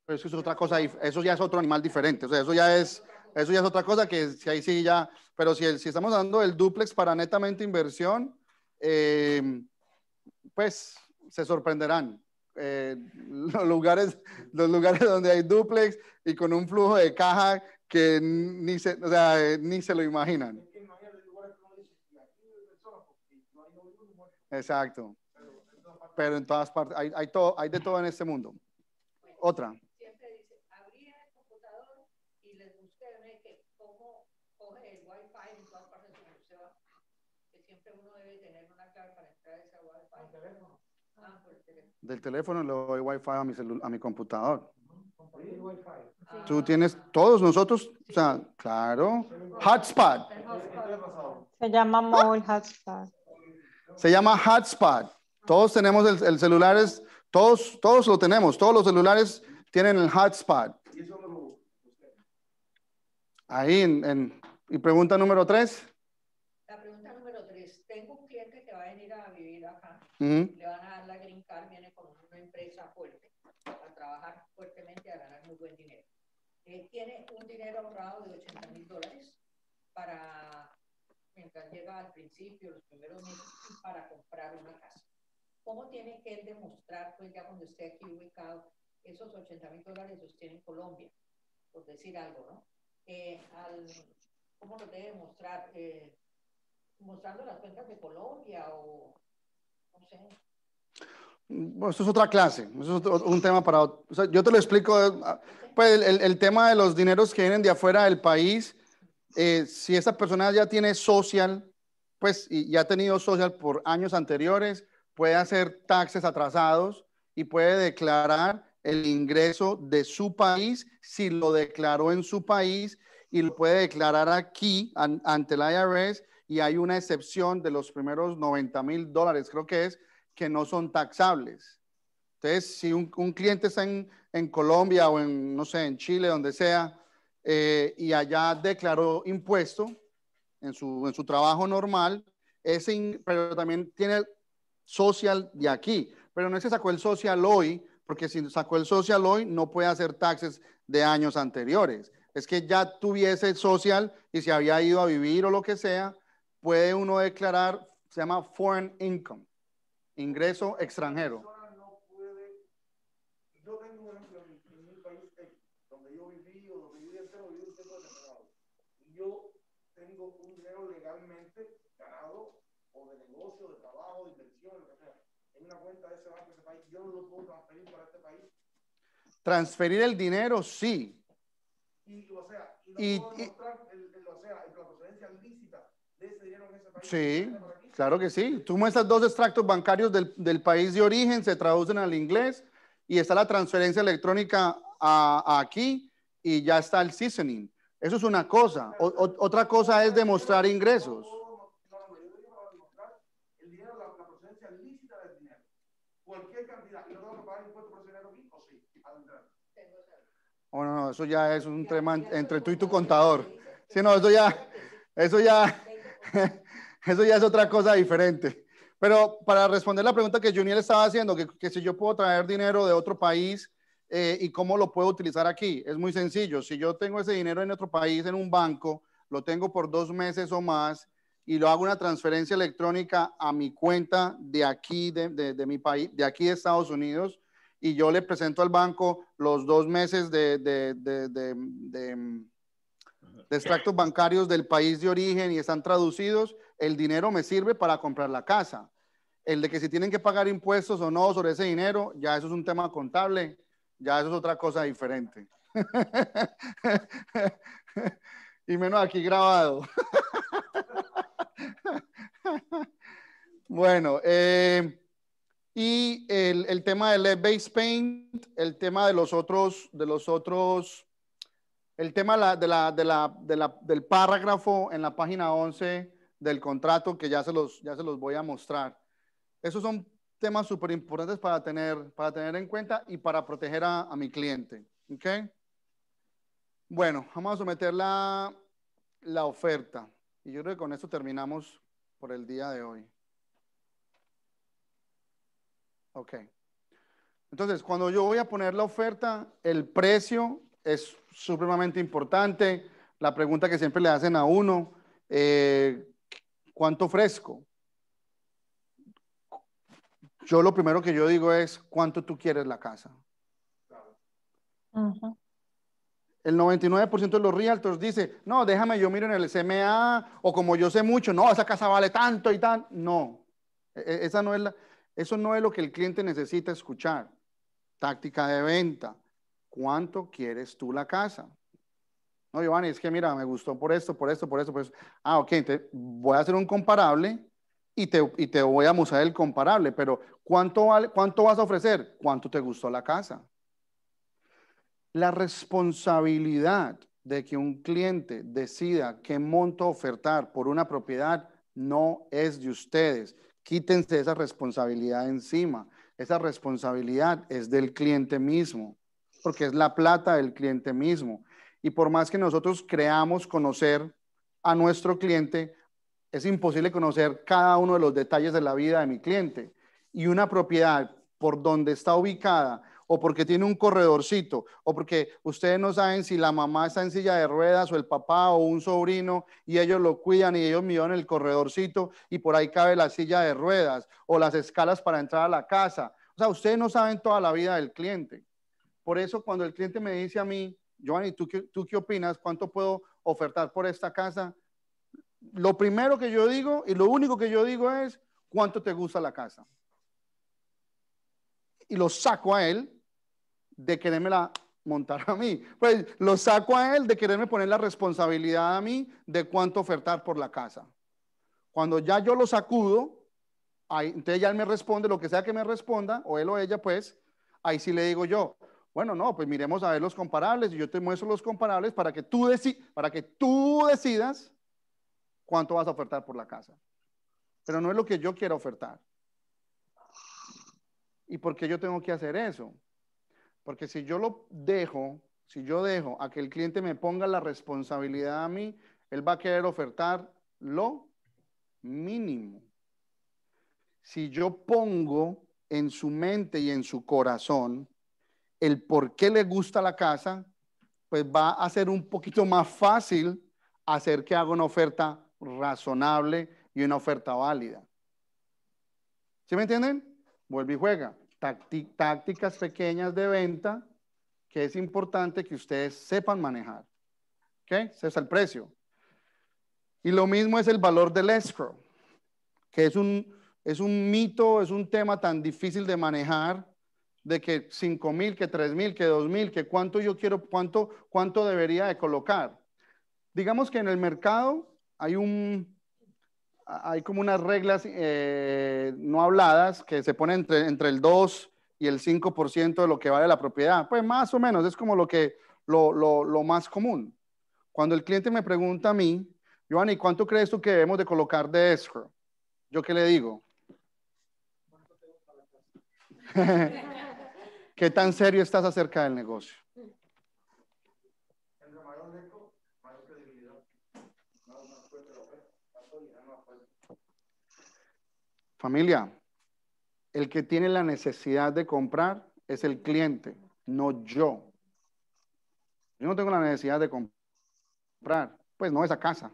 eso es otra cosa, eso ya es otro animal diferente, o sea, eso ya es, eso ya es otra cosa que si ahí sí ya, pero si, si estamos dando el duplex para netamente inversión, eh, pues se sorprenderán. Eh, los, lugares, los lugares donde hay duplex y con un flujo de caja que ni se, eh, ni se lo imaginan. Exacto. Pero en todas partes, hay de todo en este mundo. Otra. del teléfono le doy wifi a mi, a mi computador. Tú tienes, todos nosotros, o sea, claro, hotspot. Se llama móvil hotspot. Se llama hotspot. Todos tenemos el, el celular, todos, todos lo tenemos, todos los celulares tienen el hotspot. Ahí en, en, y pregunta número tres. La pregunta número tres, tengo un cliente que va a venir a vivir acá, le van a buen dinero. tiene un dinero ahorrado de 80 mil dólares para, mientras llega al principio, los primeros meses, para comprar una casa. ¿Cómo tiene que demostrar, pues ya cuando esté aquí ubicado, esos 80 mil dólares los tiene en Colombia, por decir algo, ¿no? Eh, ¿Cómo lo debe mostrar? Eh, ¿Mostrando las cuentas de Colombia o no sé? esto es otra clase, es un tema para yo te lo explico, eh, ah, pues el, tema de los dineros que vienen de afuera del país, eh, si esa persona ya tiene social, pues y ya ha tenido social por años anteriores, puede hacer taxes atrasados y puede declarar el ingreso de su país si lo declaró en su país y lo puede declarar aquí ante la IRS y hay una excepción de los primeros 90 mil dólares, creo que es, que no son taxables. Entonces, si un, cliente está en, Colombia o en, no sé, en Chile, donde sea, eh, y allá declaró impuesto en su, en su trabajo normal, ese pero también tiene social de aquí. Pero no es que sacó el social hoy, porque si sacó el social hoy, no puede hacer taxes de años anteriores. Es que ya tuviese social y se había ido a vivir o lo que sea, puede uno declarar, se llama foreign income ingreso extranjero. yo tengo un ejemplo en, mi país eh, donde yo viví o donde yo viví un tiempo de Y yo tengo un dinero legalmente ganado o de negocio, de trabajo, de inversión, lo que sea, en una cuenta de ese banco, de ese país, yo no lo puedo transferir para este país. Transferir el dinero, sí. Y, o sea, y no puedo el, la procedencia lícita de ese dinero en ese país. Sí. Claro que sí. Tú muestras dos extractos bancarios del, del país de origen, se traducen al inglés y está la transferencia electrónica a, aquí y ya está el seasoning. Eso es una cosa. otra cosa es demostrar ingresos. No, no, no, eso ya es un tema entre tú y tu contador. Sí, no, eso ya, eso ya, Eso ya es otra cosa diferente. Pero para responder la pregunta que Juniel estaba haciendo, que, si yo puedo traer dinero de otro país eh, y cómo lo puedo utilizar aquí, es muy sencillo. Si yo tengo ese dinero en otro país, en un banco, lo tengo por dos meses o más y lo hago una transferencia electrónica a mi cuenta de aquí, de, mi país, de aquí de Estados Unidos, y yo le presento al banco los dos meses de de extractos bancarios del país de origen y están traducidos, el dinero me sirve para comprar la casa. El de que si tienen que pagar impuestos o no sobre ese dinero, ya eso es un tema contable, ya eso es otra cosa diferente. y menos aquí grabado. bueno, eh, y el, tema del base paint, el tema de los otros, de los otros el tema de la, del párrafo en la página 11 del contrato que ya se los, ya se los voy a mostrar. Esos son temas súper importantes para tener, para tener en cuenta y para proteger a, mi cliente. Bueno, vamos a someter la, la oferta. Y yo creo que con esto terminamos por el día de hoy. Ok. Entonces, cuando yo voy a poner la oferta, el precio es supremamente importante. La pregunta que siempre le hacen a uno, eh, ¿cuánto ofrezco? Yo lo primero que yo digo es, ¿cuánto tú quieres la casa? El 99% de los realtors dice, no, déjame, yo miro en el CMA, o como yo sé mucho, no, esa casa vale tanto y tal. No, e, e, esa no es eso no es lo que el cliente necesita escuchar. Táctica de venta, ¿cuánto quieres tú la casa? No, Giovanni, es que mira, me gustó por esto, por esto, por esto, por Ah, ok, te voy a hacer un comparable y te, y te voy a mostrar el comparable, pero ¿cuánto, vale, ¿cuánto vas a ofrecer? ¿Cuánto te gustó la casa? La responsabilidad de que un cliente decida qué monto ofertar por una propiedad no es de ustedes. Quítense esa responsabilidad encima. Esa responsabilidad es del cliente mismo porque es la plata del cliente mismo. Y por más que nosotros creamos conocer a nuestro cliente, es imposible conocer cada uno de los detalles de la vida de mi cliente. Y una propiedad por donde está ubicada o porque tiene un corredorcito o porque ustedes no saben si la mamá está en silla de ruedas o el papá o un sobrino y ellos lo cuidan y ellos miran el corredorcito y por ahí cabe la silla de ruedas o las escalas para entrar a la casa. O sea, ustedes no saben toda la vida del cliente. Por eso cuando el cliente me dice a mí, Giovanni, ¿tú qué, ¿tú qué opinas? ¿Cuánto puedo ofertar por esta casa? Lo primero que yo digo y lo único que yo digo es, ¿cuánto te gusta la casa? Y lo saco a él de la montar a mí. Pues lo saco a él de quererme poner la responsabilidad a mí de cuánto ofertar por la casa. Cuando ya yo lo sacudo, entonces ya él me responde, lo que sea que me responda, o él o ella, pues, ahí sí le digo yo, bueno, no, pues miremos a ver los comparables y yo te muestro los comparables para que tú, deci para que tú decidas cuánto vas a ofertar por la casa. Pero no es lo que yo quiero ofertar. ¿Y por qué yo tengo que hacer eso? Porque si yo lo dejo, si yo dejo a que el cliente me ponga la responsabilidad a mí, él va a querer ofertar lo mínimo. Si yo pongo en su mente y en su corazón el por qué le gusta la casa, pues va a ser un poquito más fácil hacer que haga una oferta razonable y una oferta válida. ¿Sí me entienden? Vuelve y juega. Tácticas pequeñas de venta que es importante que ustedes sepan manejar. ¿Ok? Ese es el precio. Y lo mismo es el valor del escrow, que es un, es un mito, es un tema tan difícil de manejar de que 5 mil, que 3 mil, que 2 mil, que cuánto yo quiero, cuánto, cuánto debería de colocar. Digamos que en el mercado hay un, hay como unas reglas eh, no habladas que se ponen entre, el 2 y el 5% de lo que vale la propiedad. Pues más o menos, es como lo, que, lo, más común. Cuando el cliente me pregunta a mí, Giovanni, ¿cuánto crees tú que debemos de colocar de escrow? ¿Yo qué le digo? ¿Qué tan serio estás acerca del negocio? Familia, el que tiene la necesidad de comprar es el cliente, no yo. Yo no tengo la necesidad de comprar, pues no es a casa.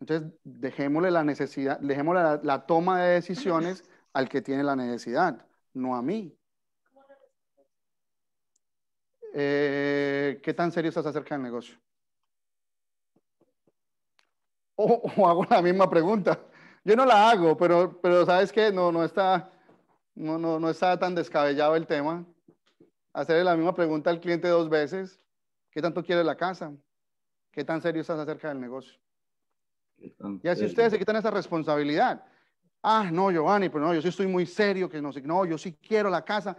Entonces, dejémosle la necesidad, dejémosle la toma de decisiones al que tiene la necesidad, no a mí. Eh, qué tan serio estás acerca del negocio. O, oh, oh, hago la misma pregunta. Yo no la hago, pero, pero sabes que no, no, está, no, no está tan descabellado el tema. Hacerle la misma pregunta al cliente dos veces. ¿Qué tanto quiere la casa? ¿Qué tan serio estás acerca del negocio? Y así ustedes se quitan esa responsabilidad. Ah, no, Giovanni, pero no, yo sí estoy muy serio, que no yo sí quiero la casa.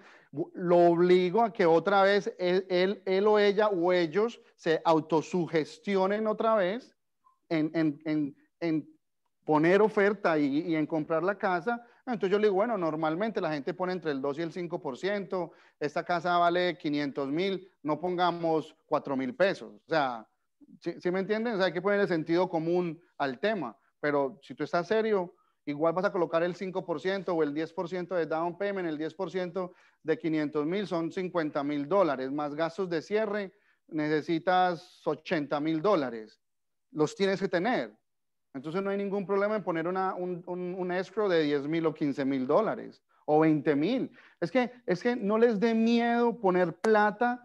Lo obligo a que otra vez él, él, o ella o ellos se autosugestionen otra vez en, en, en, en poner oferta y, en comprar la casa. Entonces yo le digo, bueno, normalmente la gente pone entre el 2 y el 5%, esta casa vale 500 mil, no pongamos 4 mil pesos. O sea, ¿sí, me entienden? O sea, hay que ponerle sentido común al tema, pero si tú estás serio, igual vas a colocar el 5% o el 10% de down payment, el 10% de 500 mil son 50 mil dólares, más gastos de cierre necesitas 80 mil dólares, los tienes que tener. Entonces no hay ningún problema en poner un, un, escrow de 10 mil o 15 mil dólares o 20 mil. Es que, es que no les dé miedo poner plata,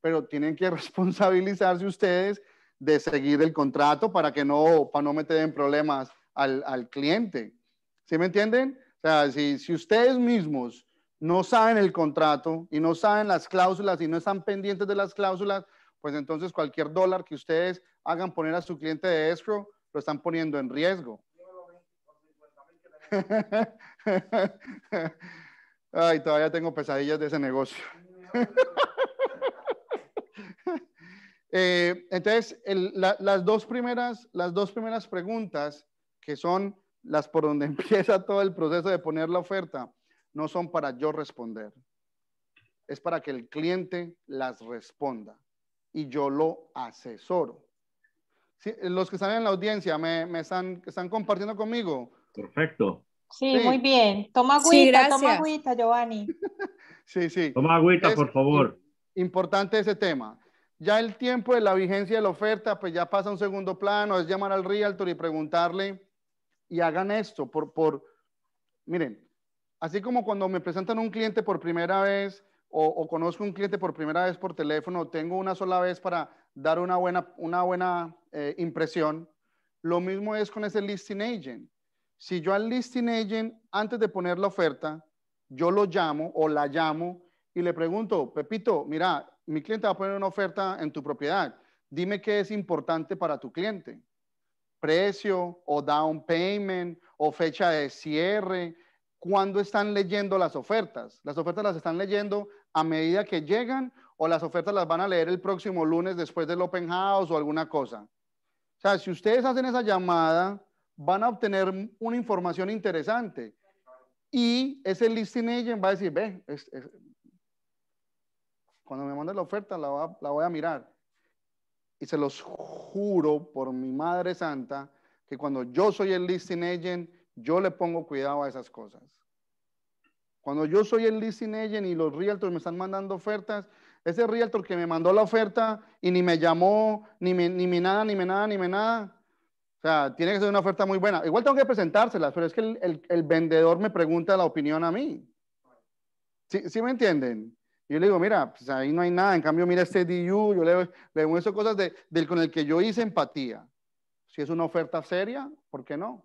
pero tienen que responsabilizarse ustedes de seguir el contrato para que no, para no meter en problemas al, al cliente. ¿Sí me entienden? O sea, si, si ustedes mismos no saben el contrato y no saben las cláusulas y no están pendientes de las cláusulas, pues entonces cualquier dólar que ustedes hagan poner a su cliente de escrow, lo están poniendo en riesgo. Ay, todavía tengo pesadillas de ese negocio. Eh, entonces, las, dos primeras, las dos primeras preguntas que son las por donde empieza todo el proceso de poner la oferta, no son para yo responder. Es para que el cliente las responda y yo lo asesoro. los que están en la audiencia, ¿me, me están, están compartiendo conmigo? Perfecto. Sí, muy bien. Toma agüita, toma agüita, Giovanni. sí, sí. Toma agüita, por favor. Importante ese tema. Ya el tiempo de la vigencia de la oferta, pues ya pasa a un segundo plano, es llamar al realtor y preguntarle y hagan esto por, por, miren, así como cuando me presentan un cliente por primera vez o, conozco un cliente por primera vez por teléfono, tengo una sola vez para dar una buena, una buena eh, impresión, lo mismo es con ese listing agent. Si yo al listing agent, antes de poner la oferta, yo lo llamo o la llamo y le pregunto, Pepito, mira, mi cliente va a poner una oferta en tu propiedad. Dime qué es importante para tu cliente precio o down payment o fecha de cierre, cuando están leyendo las ofertas. Las ofertas las están leyendo a medida que llegan o las ofertas las van a leer el próximo lunes después del open house o alguna cosa. O sea, si ustedes hacen esa llamada, van a obtener una información interesante y ese listing agent va a decir, ve, cuando me mande la oferta la voy a mirar y se los juro por mi Madre Santa que cuando yo soy el listing agent, yo le pongo cuidado a esas cosas. Cuando yo soy el listing agent y los realtors me están mandando ofertas, ese realtor que me mandó la oferta y ni me llamó, ni me, ni me nada, ni me nada, ni me nada. O sea, tiene que ser una oferta muy buena. Igual tengo que presentárselas, pero es que el, el, vendedor me pregunta la opinión a mí. ¿Sí, ¿Sí me entienden? yo le digo, mira, pues ahí no hay nada. En cambio, mira este DU, yo le, le muestro cosas del con el que yo hice empatía. Si es una oferta seria, ¿por qué no?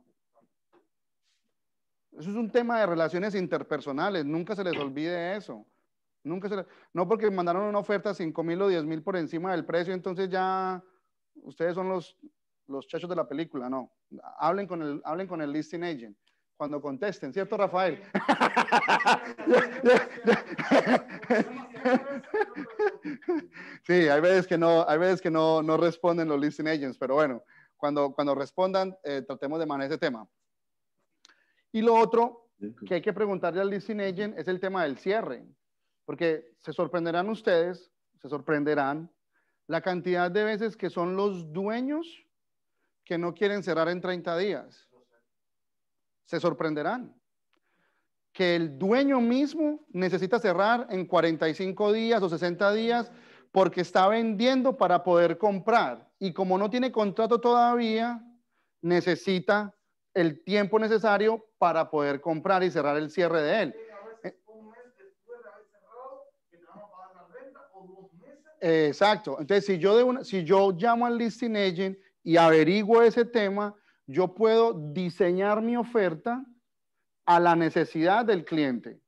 Eso es un tema de relaciones interpersonales. Nunca se les olvide eso. Nunca se les... No porque mandaron una oferta 5 mil o 10 mil por encima del precio, entonces ya ustedes son los, los chachos de la película, no. Hablen con el, hablen con el listing agent cuando contesten, ¿cierto, Rafael? Sí, hay veces que no, hay veces que no, responden los listing agents, pero bueno, cuando, cuando respondan, eh, tratemos de manejar ese tema. Y lo otro que hay que preguntarle al listing agent es el tema del cierre, porque se sorprenderán ustedes, se sorprenderán la cantidad de veces que son los dueños que no quieren cerrar en 30 días. Se sorprenderán que el dueño mismo necesita cerrar en 45 días o 60 días porque está vendiendo para poder comprar. Y como no tiene contrato todavía, necesita el tiempo necesario para poder comprar y cerrar el cierre de él. Exacto. Entonces, si yo, de si yo llamo al listing agent y averiguo ese tema, yo puedo diseñar mi oferta a la necesidad del cliente.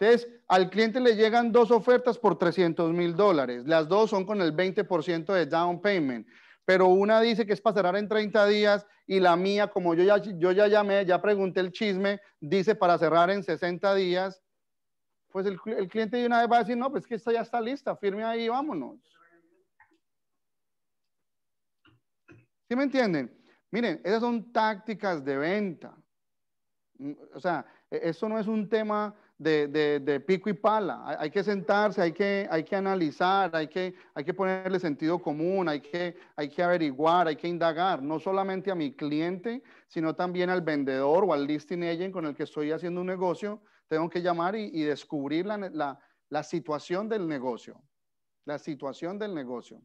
Entonces, al cliente le llegan dos ofertas por 300 mil dólares. Las dos son con el 20% de down payment, pero una dice que es para cerrar en 30 días y la mía, como yo ya, yo ya llamé, ya pregunté el chisme, dice para cerrar en 60 días. Pues el, cliente de una vez va a decir, no, pues que esta ya está lista, firme ahí, vámonos. ¿Sí me entienden? Miren, esas son tácticas de venta. Mm, o sea, e, eso no es un tema de, pico y pala. Hay, que sentarse, hay que, analizar, hay que, hay que ponerle sentido común, hay que, hay que averiguar, hay que indagar, no solamente a mi cliente, sino también al vendedor o al listing agent con el que estoy haciendo un negocio. Tengo que llamar y, descubrir la situación del negocio. La situación del negocio.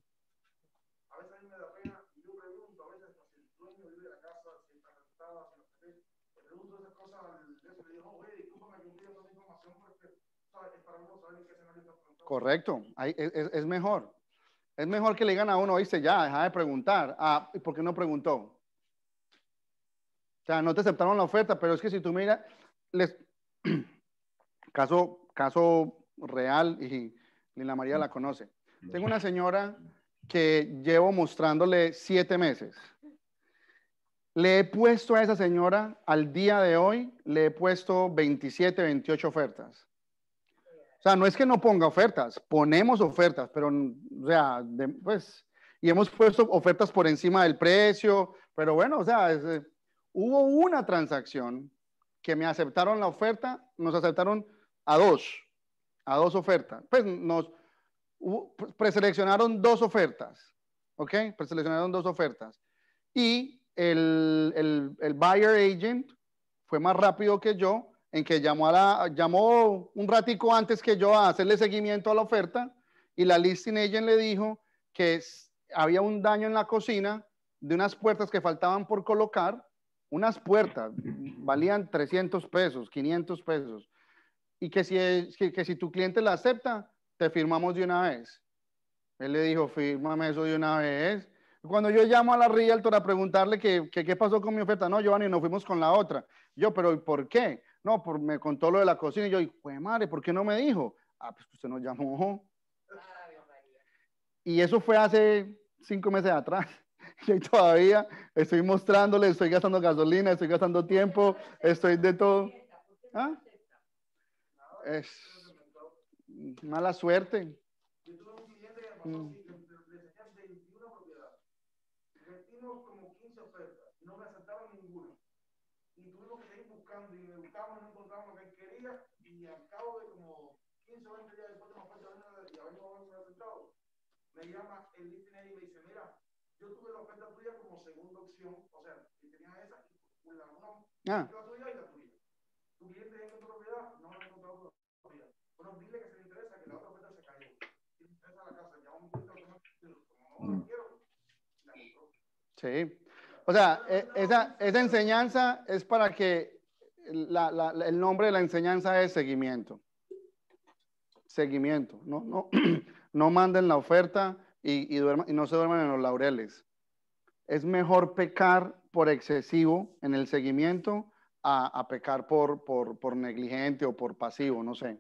Correcto, es, mejor. Es mejor que le digan a uno, oíste ya, deja de preguntar. Ah, ¿por qué no preguntó? O sea, no te aceptaron la oferta, pero es que si tú miras, les... caso, caso real y la María la conoce. Tengo una señora que llevo mostrándole siete meses. Le he puesto a esa señora, al día de hoy, le he puesto 27, 28 ofertas. O sea, no es que no ponga ofertas, ponemos ofertas, pero, o sea, pues, y hemos puesto ofertas por encima del precio, pero bueno, o sea, eh, hubo una transacción que me aceptaron la oferta, nos aceptaron a dos, a dos ofertas. Pues nos preseleccionaron dos ofertas, ¿ok? Preseleccionaron dos ofertas. Y el, el buyer agent fue más rápido que yo en que llamó, a la, llamó un ratico antes que yo a hacerle seguimiento a la oferta y la listing agent le dijo que había un daño en la cocina de unas puertas que faltaban por colocar, unas puertas valían 300 pesos, 500 pesos, y que si, que, si tu cliente la acepta, te firmamos de una vez. Él le dijo, fírmame eso de una vez. Cuando yo llamo a la Realtor a preguntarle qué pasó con mi oferta, no, Giovanni, nos fuimos con la otra. Yo, pero ¿por qué? No, por, me contó lo de la cocina y yo, pues madre, ¿por qué no me dijo? Ah, pues, pues usted nos llamó. Y eso fue hace cinco meses atrás. Y todavía estoy mostrándole, estoy gastando gasolina, estoy gastando tiempo, estoy de todo. ¿Ah? Es mala suerte. Mm. me llama el líder y me dice, mira, yo tuve la oferta tuya como segunda opción, o sea, si tenía esa, y la una, ah. la tuya y la tuya. Tu cliente tiene tu propiedad, no ha encontrado propiedad. Bueno, dile que se le interesa, que la otra oferta se cayó. Si le interesa la casa, ya un cliente automático, como no la mm. quiero, la compró. Sí. O sea, e, esa, esa enseñanza es para que la, la, el nombre de la enseñanza es seguimiento. Seguimiento. No, no, no manden la oferta y, no se duerman en los laureles. Es mejor pecar por excesivo en el seguimiento a, pecar por, por, negligente o por pasivo, no sé.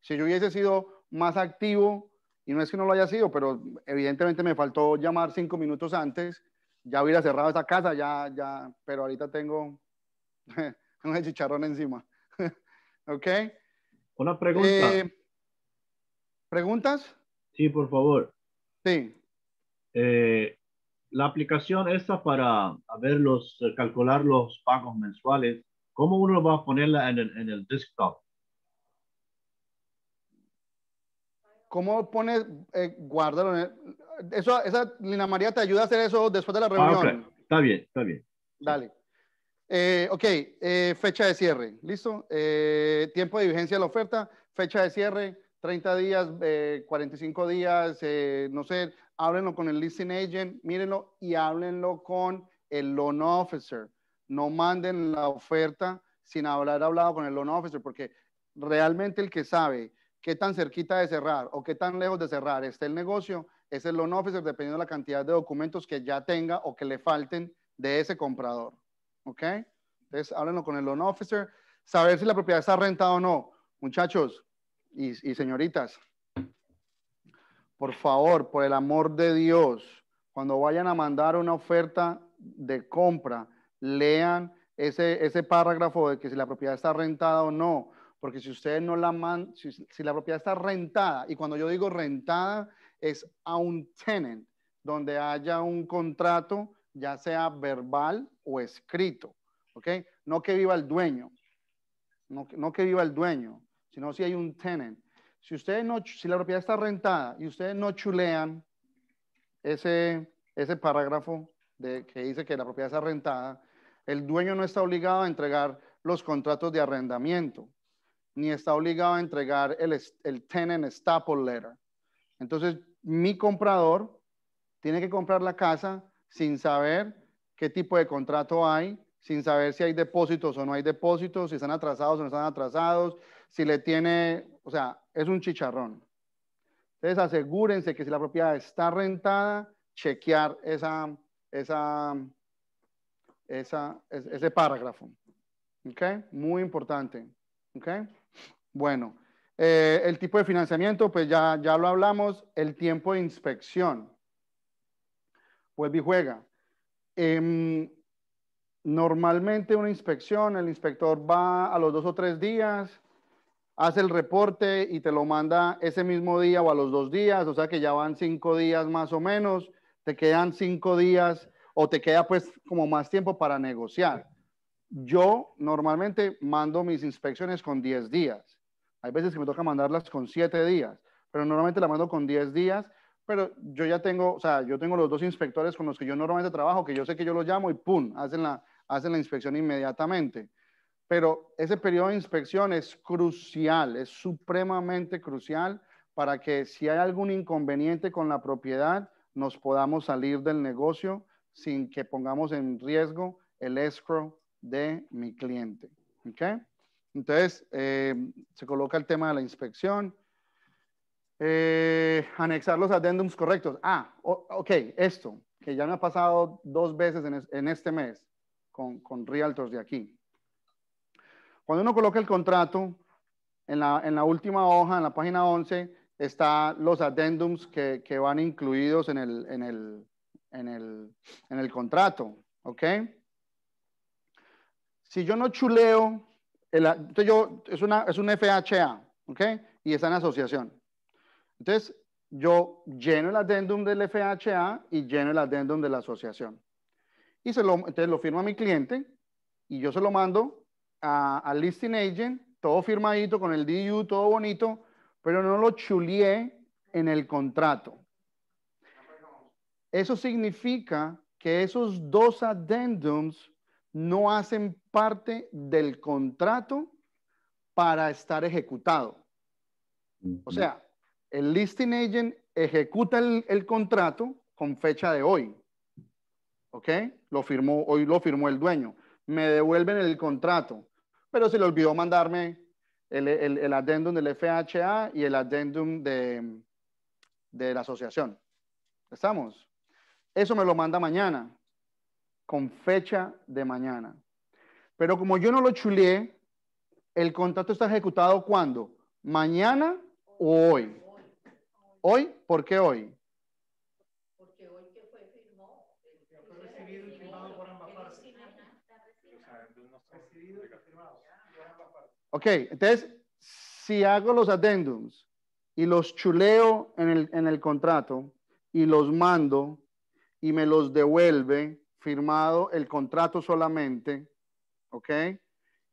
Si yo hubiese sido más activo, y no es que no lo haya sido, pero evidentemente me faltó llamar cinco minutos antes, ya hubiera cerrado esa casa, ya, ya, pero ahorita tengo un chicharrón encima. ¿Ok? Una pregunta. Eh, ¿Preguntas? Sí, por favor. Sí. Eh, la aplicación esta para ver los, eh, calcular los pagos mensuales, ¿cómo uno va a ponerla en el, en el desktop? ¿Cómo pones, eh, guárdalo? esa, Lina María, te ayuda a hacer eso después de la ah, reunión. Está bien, está bien. Dale. Eh, ok, fecha de cierre, ¿listo? tiempo de vigencia de la oferta, fecha de cierre, 30 días, 45 eh, días, eh, no sé, háblenlo con el listing agent, mírenlo y háblenlo con el loan officer. No manden la oferta sin haber hablado con el loan officer, porque realmente el que sabe qué tan cerquita de cerrar o qué tan lejos de cerrar está el negocio es el loan officer, dependiendo de la cantidad de documentos que ya tenga o que le falten de ese comprador. ¿Ok? Entonces, háblenlo con el loan officer, saber si la propiedad está rentada o no. Muchachos, y, señoritas, por favor, por el amor de Dios, cuando vayan a mandar una oferta de compra, lean ese, ese párrafo de que si la propiedad está rentada o no, porque si ustedes no la man, si, la propiedad está rentada, y cuando yo digo rentada, es a un tenant, donde haya un contrato, ya sea verbal o escrito, ¿ok? No que viva el dueño, no que viva el dueño, sino si hay un tenant. Si, ustedes no, si la propiedad está rentada y ustedes no chulean ese, ese parágrafo de, que dice que la propiedad está rentada, el dueño no está obligado a entregar los contratos de arrendamiento, ni está obligado a entregar el, el tenant staple letter. Entonces, mi comprador tiene que comprar la casa sin saber qué tipo de contrato hay, sin saber si hay depósitos o no hay depósitos, si están atrasados o no están atrasados, si le tiene, o sea, es un chicharrón. Entonces asegúrense que si la propiedad está rentada, chequear esa, esa, ese párrafo. ¿Ok? Muy importante. ¿Ok? Bueno, eh, el tipo de financiamiento, pues ya, ya lo hablamos, el tiempo de inspección. Pues, y juega. Em, Normalmente una inspección, el inspector va a los dos o tres días, hace el reporte y te lo manda ese mismo día o a los dos días, o sea que ya van cinco días más o menos, te quedan cinco días o te queda pues como más tiempo para negociar. Yo normalmente mando mis inspecciones con diez días. Hay veces que me toca mandarlas con siete días, pero normalmente la mando con diez días, pero yo ya tengo, o sea, yo tengo los dos inspectores con los que yo normalmente trabajo, que yo sé que yo los llamo y pum, hacen la, hacen la inspección inmediatamente. Pero ese periodo de inspección es crucial, es supremamente crucial para que si hay algún inconveniente con la propiedad, nos podamos salir del negocio sin que pongamos en riesgo el escro de mi cliente. ¿Okay? Entonces, eh, se coloca el tema de la inspección. Eh, anexar los adendums correctos. Ah, ok, esto, que ya me ha pasado dos veces en este mes con, con realtors de aquí. Cuando uno coloca el contrato, en la, última hoja, en la página 11, está los addendums que, van incluidos en el, en el, contrato. ¿Ok? Si yo no chuleo, el, es, una, es un FHA, ¿ok? Y está en asociación. Entonces, yo lleno el addendum del FHA y lleno el addendum de la asociación. Y se lo, entonces lo mi cliente y yo se lo mando al listing agent, todo firmadito con el DU, todo bonito, pero no lo chulié en el contrato. Eso significa que esos dos addendums no hacen parte del contrato para estar ejecutado. O sea, el listing agent ejecuta el, el contrato con fecha de hoy. ¿Ok? lo firmó, hoy lo firmó el dueño, me devuelven el contrato, pero se le olvidó mandarme el, el, adendum del FHA y el adendum de, de la asociación. ¿Estamos? Eso me lo manda mañana, con fecha de mañana. Pero como yo no lo chuleé, el contrato está ejecutado cuando? Mañana o hoy. Hoy, ¿por qué hoy? Ok, entonces, si hago los addendums y los chuleo en el, en el contrato y los mando y me los devuelve firmado el contrato solamente, ¿ok?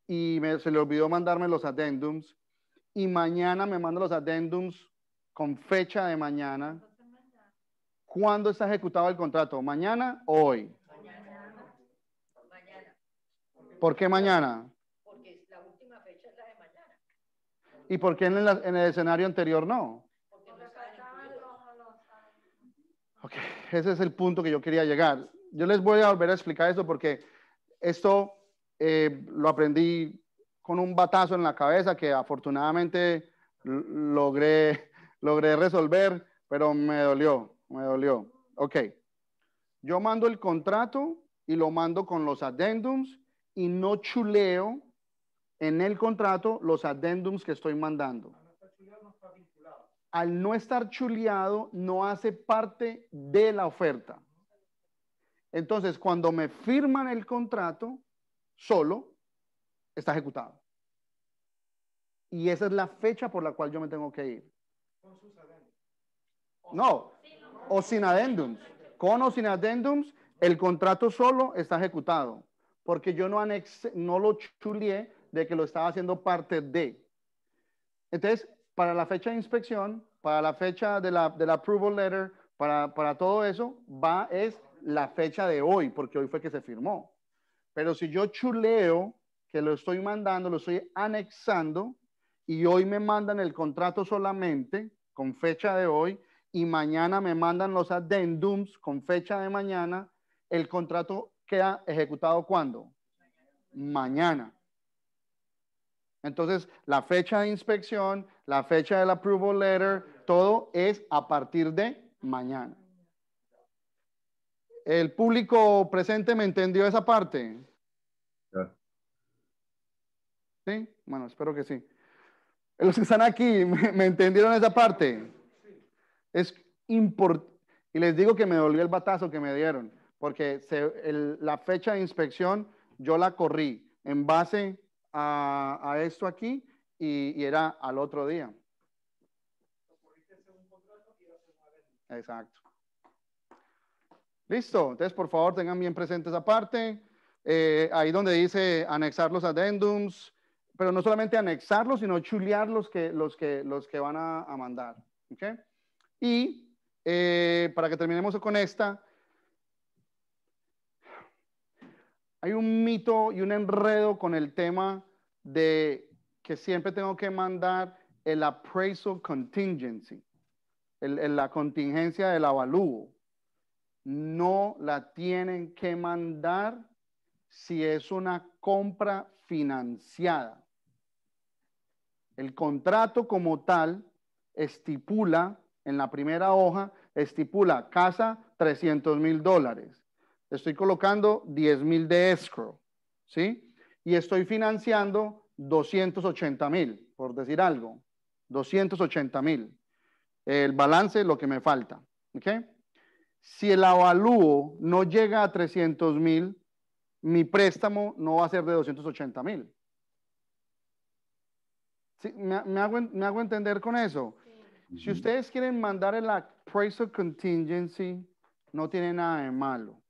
Y se le olvidó mandarme los addendums y mañana me manda los addendums con fecha de mañana. ¿Cuándo está ejecutado el contrato? ¿Mañana o hoy? Mañana. mañana. ¿Por qué mañana? ¿Y por qué en, el escenario anterior no? Ok, ese es el punto que yo quería llegar. Yo les voy a volver a explicar esto porque esto eh, lo aprendí con un batazo en la cabeza que afortunadamente logré, logré resolver, pero me dolió, me dolió. Ok, yo mando el contrato y lo mando con los addendums y no chuleo en el contrato los addendums que estoy mandando. Al no estar chuleado, no hace parte de la oferta. Entonces, cuando me firman el contrato, solo está ejecutado. Y esa es la fecha por la cual yo me tengo que ir. No, o sin addendums. Con o sin addendums, el contrato solo está ejecutado. Porque yo no, anex no lo chulié de que lo estaba haciendo parte de. Entonces, para la fecha de inspección, para la fecha de la, approval letter, para, todo eso, va es la fecha de hoy, porque hoy fue que se firmó. Pero si yo chuleo que lo estoy mandando, lo estoy anexando, y hoy me mandan el contrato solamente con fecha de hoy, y mañana me mandan los addendums con fecha de mañana, el contrato queda ejecutado cuando? mañana. Entonces, la fecha de inspección, la fecha del approval letter, todo es a partir de mañana. ¿El público presente me entendió esa parte? ¿Sí? Bueno, espero que sí. Los que están aquí, ¿me, entendieron esa parte? Es importante. Y les digo que me dolió el batazo que me dieron, porque la fecha de inspección yo la corrí en base a, esto aquí y, era al otro día. Exacto. Listo. Entonces, por favor, tengan bien presente esa parte. Eh, ahí donde dice anexar los addendums, pero no solamente anexarlos, sino chulear los que, los que, los que van a, mandar. ¿okay? Y eh, para que terminemos con esta, hay un mito y un enredo con el tema de que siempre tengo que mandar el appraisal contingency, la contingencia del avalúo. No la tienen que mandar si es una compra financiada. El contrato como tal estipula, en la primera hoja, estipula casa 300 mil dólares estoy colocando 10 mil de escrow, ¿sí? Y estoy financiando 280 mil, por decir algo, 280 mil. El balance, lo que me falta, ¿ok? Si el avalúo no llega a 300 mil, mi préstamo no va a ser de 280 mil. ¿Sí? ¿Me, hago, entender con eso? Si ustedes quieren mandar el appraisal contingency, no tiene nada de malo.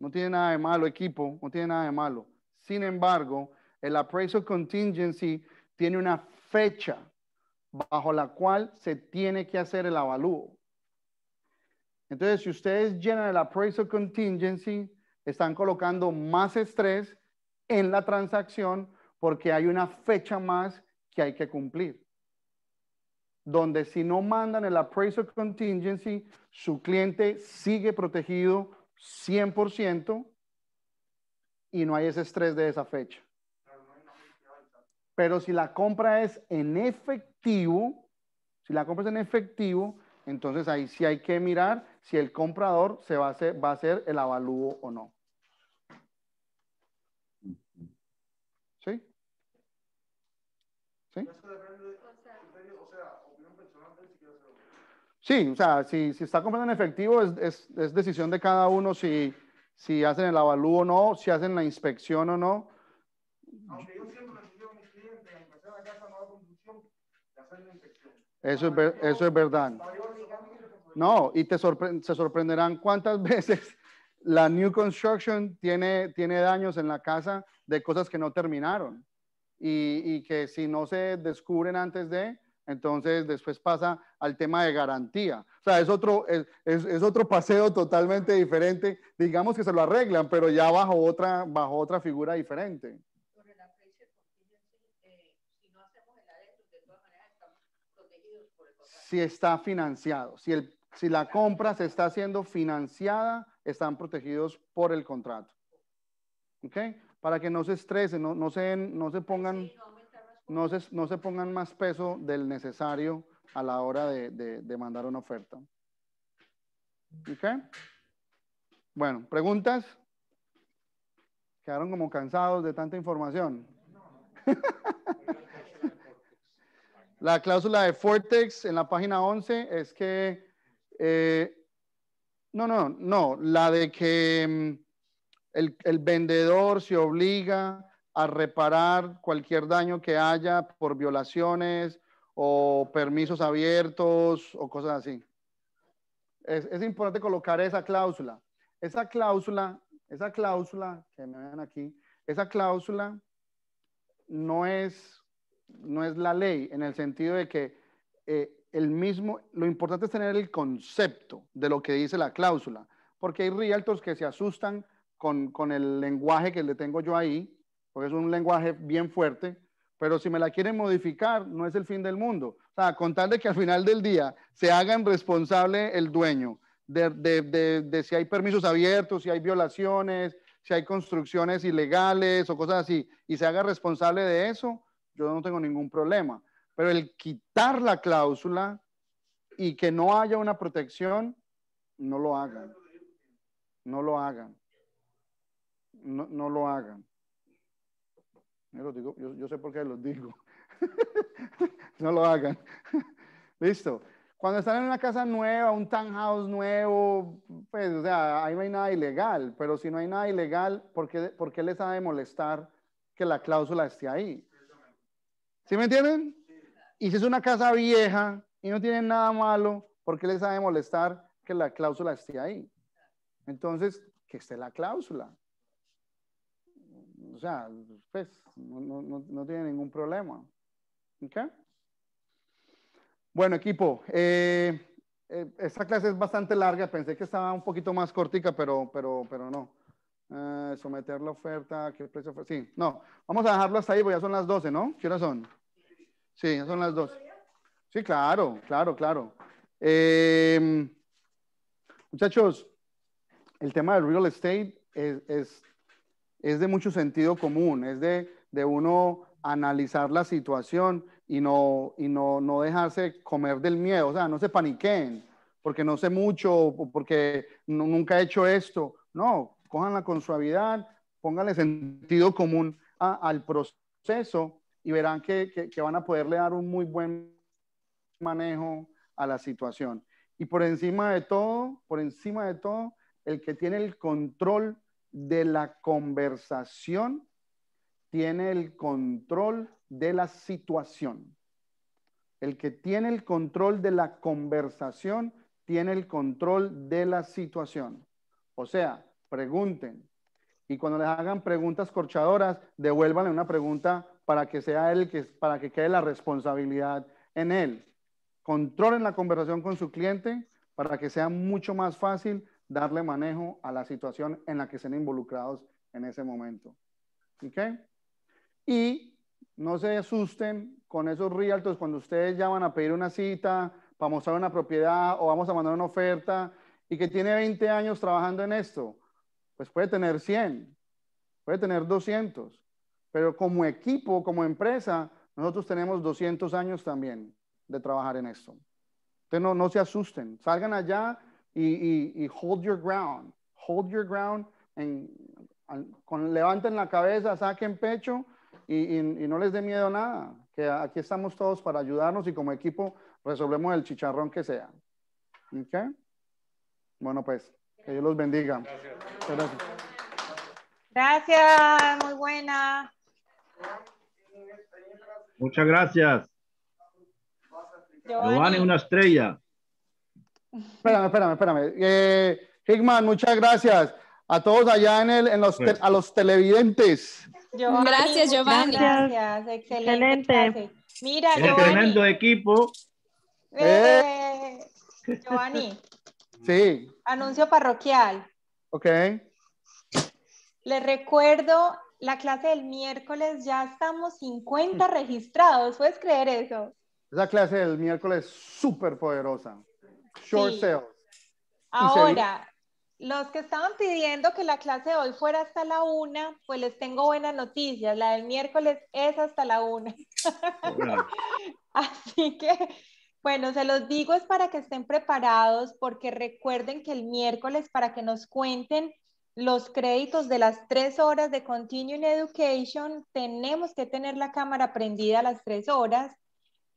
No tiene nada de malo, equipo, no tiene nada de malo. Sin embargo, el appraisal contingency tiene una fecha bajo la cual se tiene que hacer el avalúo. Entonces, si ustedes llenan el appraisal contingency, están colocando más estrés en la transacción porque hay una fecha más que hay que cumplir. Donde si no mandan el appraisal contingency, su cliente sigue protegido 100% y no hay ese estrés de esa fecha. Pero si la compra es en efectivo, si la compra es en efectivo, entonces ahí sí hay que mirar si el comprador se va a hacer, va a hacer el avalúo o no. ¿Sí? ¿Sí? Sí, o sea, si, está comprando en efectivo es, es, es, decisión de cada uno si, si hacen el avalúo o no, si hacen la inspección o no. Aunque yo siempre cliente la casa nueva construcción, hacer la inspección. Eso es, eso es verdad. No, y te se sorprenderán cuántas veces la new construction tiene, tiene daños en la casa de cosas que no terminaron y, y que si no se descubren antes de, entonces, después pasa al tema de garantía. O sea, es otro, es, es, otro paseo totalmente diferente. Digamos que se lo arreglan, pero ya bajo otra, bajo otra figura diferente. Si está financiado, si, el, si la compra se está haciendo financiada, están protegidos por el contrato. ¿Ok? Para que no se estresen, no, no, se, no se pongan no se, no se pongan más peso del necesario a la hora de, mandar una oferta. ¿Ok? Bueno, ¿preguntas? ¿Quedaron como cansados de tanta información? la cláusula de Fortex en la página 11 es que, eh, no, no, no, la de que mm, el, el vendedor se obliga a reparar cualquier daño que haya por violaciones o permisos abiertos o cosas así. Es, importante colocar esa cláusula. Esa cláusula, esa cláusula, que me vean aquí, esa cláusula no es, no es la ley en el sentido de que eh, el mismo, lo importante es tener el concepto de lo que dice la cláusula, porque hay realtors que se asustan con, con el lenguaje que le tengo yo ahí porque es un lenguaje bien fuerte, pero si me la quieren modificar, no es el fin del mundo. O sea, con tal de que al final del día se hagan responsable el dueño de, si hay permisos abiertos, si hay violaciones, si hay construcciones ilegales o cosas así, y se haga responsable de eso, yo no tengo ningún problema. Pero el quitar la cláusula y que no haya una protección, no lo hagan. No lo hagan. no lo hagan. Yo, sé por qué los digo. no lo hagan. Listo. Cuando están en una casa nueva, un townhouse nuevo, pues, o sea, ahí no hay nada ilegal. Pero si no hay nada ilegal, ¿por qué, les ha de molestar que la cláusula esté ahí? ¿Sí me entienden? Y si es una casa vieja y no tienen nada malo, ¿por qué les ha de molestar que la cláusula esté ahí? Entonces, que esté la cláusula o sea, pues no, no, tiene ningún problema. ¿Ok? Bueno, equipo, eh, eh, esta clase es bastante larga, pensé que estaba un poquito más cortica, pero, pero, pero no. Eh, someter la oferta, ¿qué precio fue? Sí, no, vamos a dejarlo hasta ahí, porque ya son las 12, ¿no? ¿Qué hora son? Sí, ya son las 12. Sí, claro, claro, claro. muchachos, el tema del real estate es es de mucho sentido común, es de, uno analizar la situación y, no, y no, dejarse comer del miedo, o sea, no se paniquen porque no sé mucho porque nunca he hecho esto, no, cójanla con suavidad, pónganle sentido común al proceso y verán que, van a poderle dar un muy buen manejo a la situación. Y por encima de todo, por encima de todo, el que tiene el control de la conversación tiene el control de la situación. El que tiene el control de la conversación tiene el control de la situación. O sea, pregunten. Y cuando les hagan preguntas corchadoras, devuélvanle una pregunta para que sea él que para que quede la responsabilidad en él. Controlen la conversación con su cliente para que sea mucho más fácil darle manejo a la situación en la que estén involucrados en ese momento. ¿Ok? Y no se asusten con esos rialtos cuando ustedes ya van a pedir una cita para mostrar una propiedad o vamos a mandar una oferta y que tiene 20 años trabajando en esto. Pues puede tener 100, puede tener 200, pero como equipo, como empresa, nosotros tenemos 200 años también de trabajar en esto. Entonces no, no se asusten, salgan allá y, hold your ground, hold your ground, con, levanten la cabeza, saquen pecho y, no les dé miedo nada, que aquí estamos todos para ayudarnos y como equipo resolvemos el chicharrón que sea. ¿Okay? Bueno, pues, que Dios los bendiga. Gracias. Gracias. Gracias, muy buena. Muchas gracias. Giovanni, una estrella. Espérame, espérame, espérame. Eh, Higman, muchas gracias. A todos allá en, el, los, a los televidentes. gracias, Giovanni. Gracias, excelente. Mira, el Giovanni. tremendo equipo. Eh, eh. Giovanni. Sí. Anuncio parroquial. Ok. Les recuerdo la clase del miércoles, ya estamos 50 registrados, ¿puedes creer eso? Esa clase del miércoles es súper poderosa short sales. Ahora, los que estaban pidiendo que la clase de hoy fuera hasta la una, pues les tengo buenas noticias. La del miércoles es hasta la una. Así que, bueno, se los digo es para que estén preparados, porque recuerden que el miércoles, para que nos cuenten los créditos de las tres horas de Continuing Education, tenemos que tener la cámara prendida a las tres horas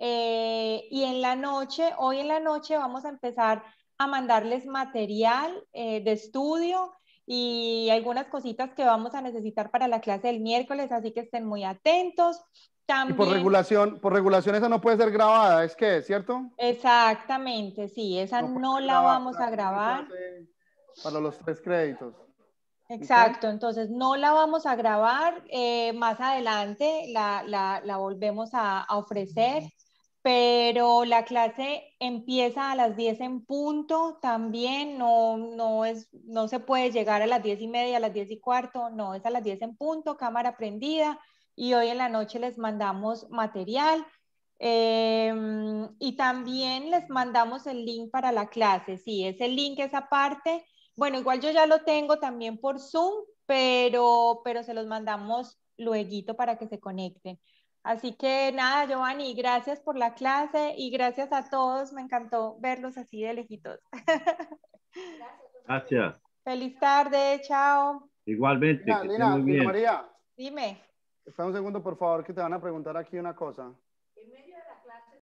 eh, y en la noche, hoy en la noche vamos a empezar a mandarles material eh, de estudio y algunas cositas que vamos a necesitar para la clase del miércoles, así que estén muy atentos. También... Y por regulación, por regulación esa no puede ser grabada, es que, ¿cierto? Exactamente, sí, esa no, la vamos a grabar. Para los tres créditos. Exacto, entonces no la vamos a grabar, eh, más adelante la, la, volvemos a, a ofrecer pero la clase empieza a las 10 en punto también, no, no, es, no se puede llegar a las 10 y media, a las 10 y cuarto, no, es a las 10 en punto, cámara prendida, y hoy en la noche les mandamos material. Em, y también les mandamos el link para la clase, sí, ese link, esa parte. Bueno, igual yo ya lo tengo también por Zoom, pero, pero se los mandamos luego para que se conecten. Así que nada, Giovanni, gracias por la clase y gracias a todos. Me encantó verlos así de lejitos. Gracias. Feliz tarde, chao. Igualmente. Mira, mira, María. Dime. Espera un segundo, por favor, que te van a preguntar aquí una cosa.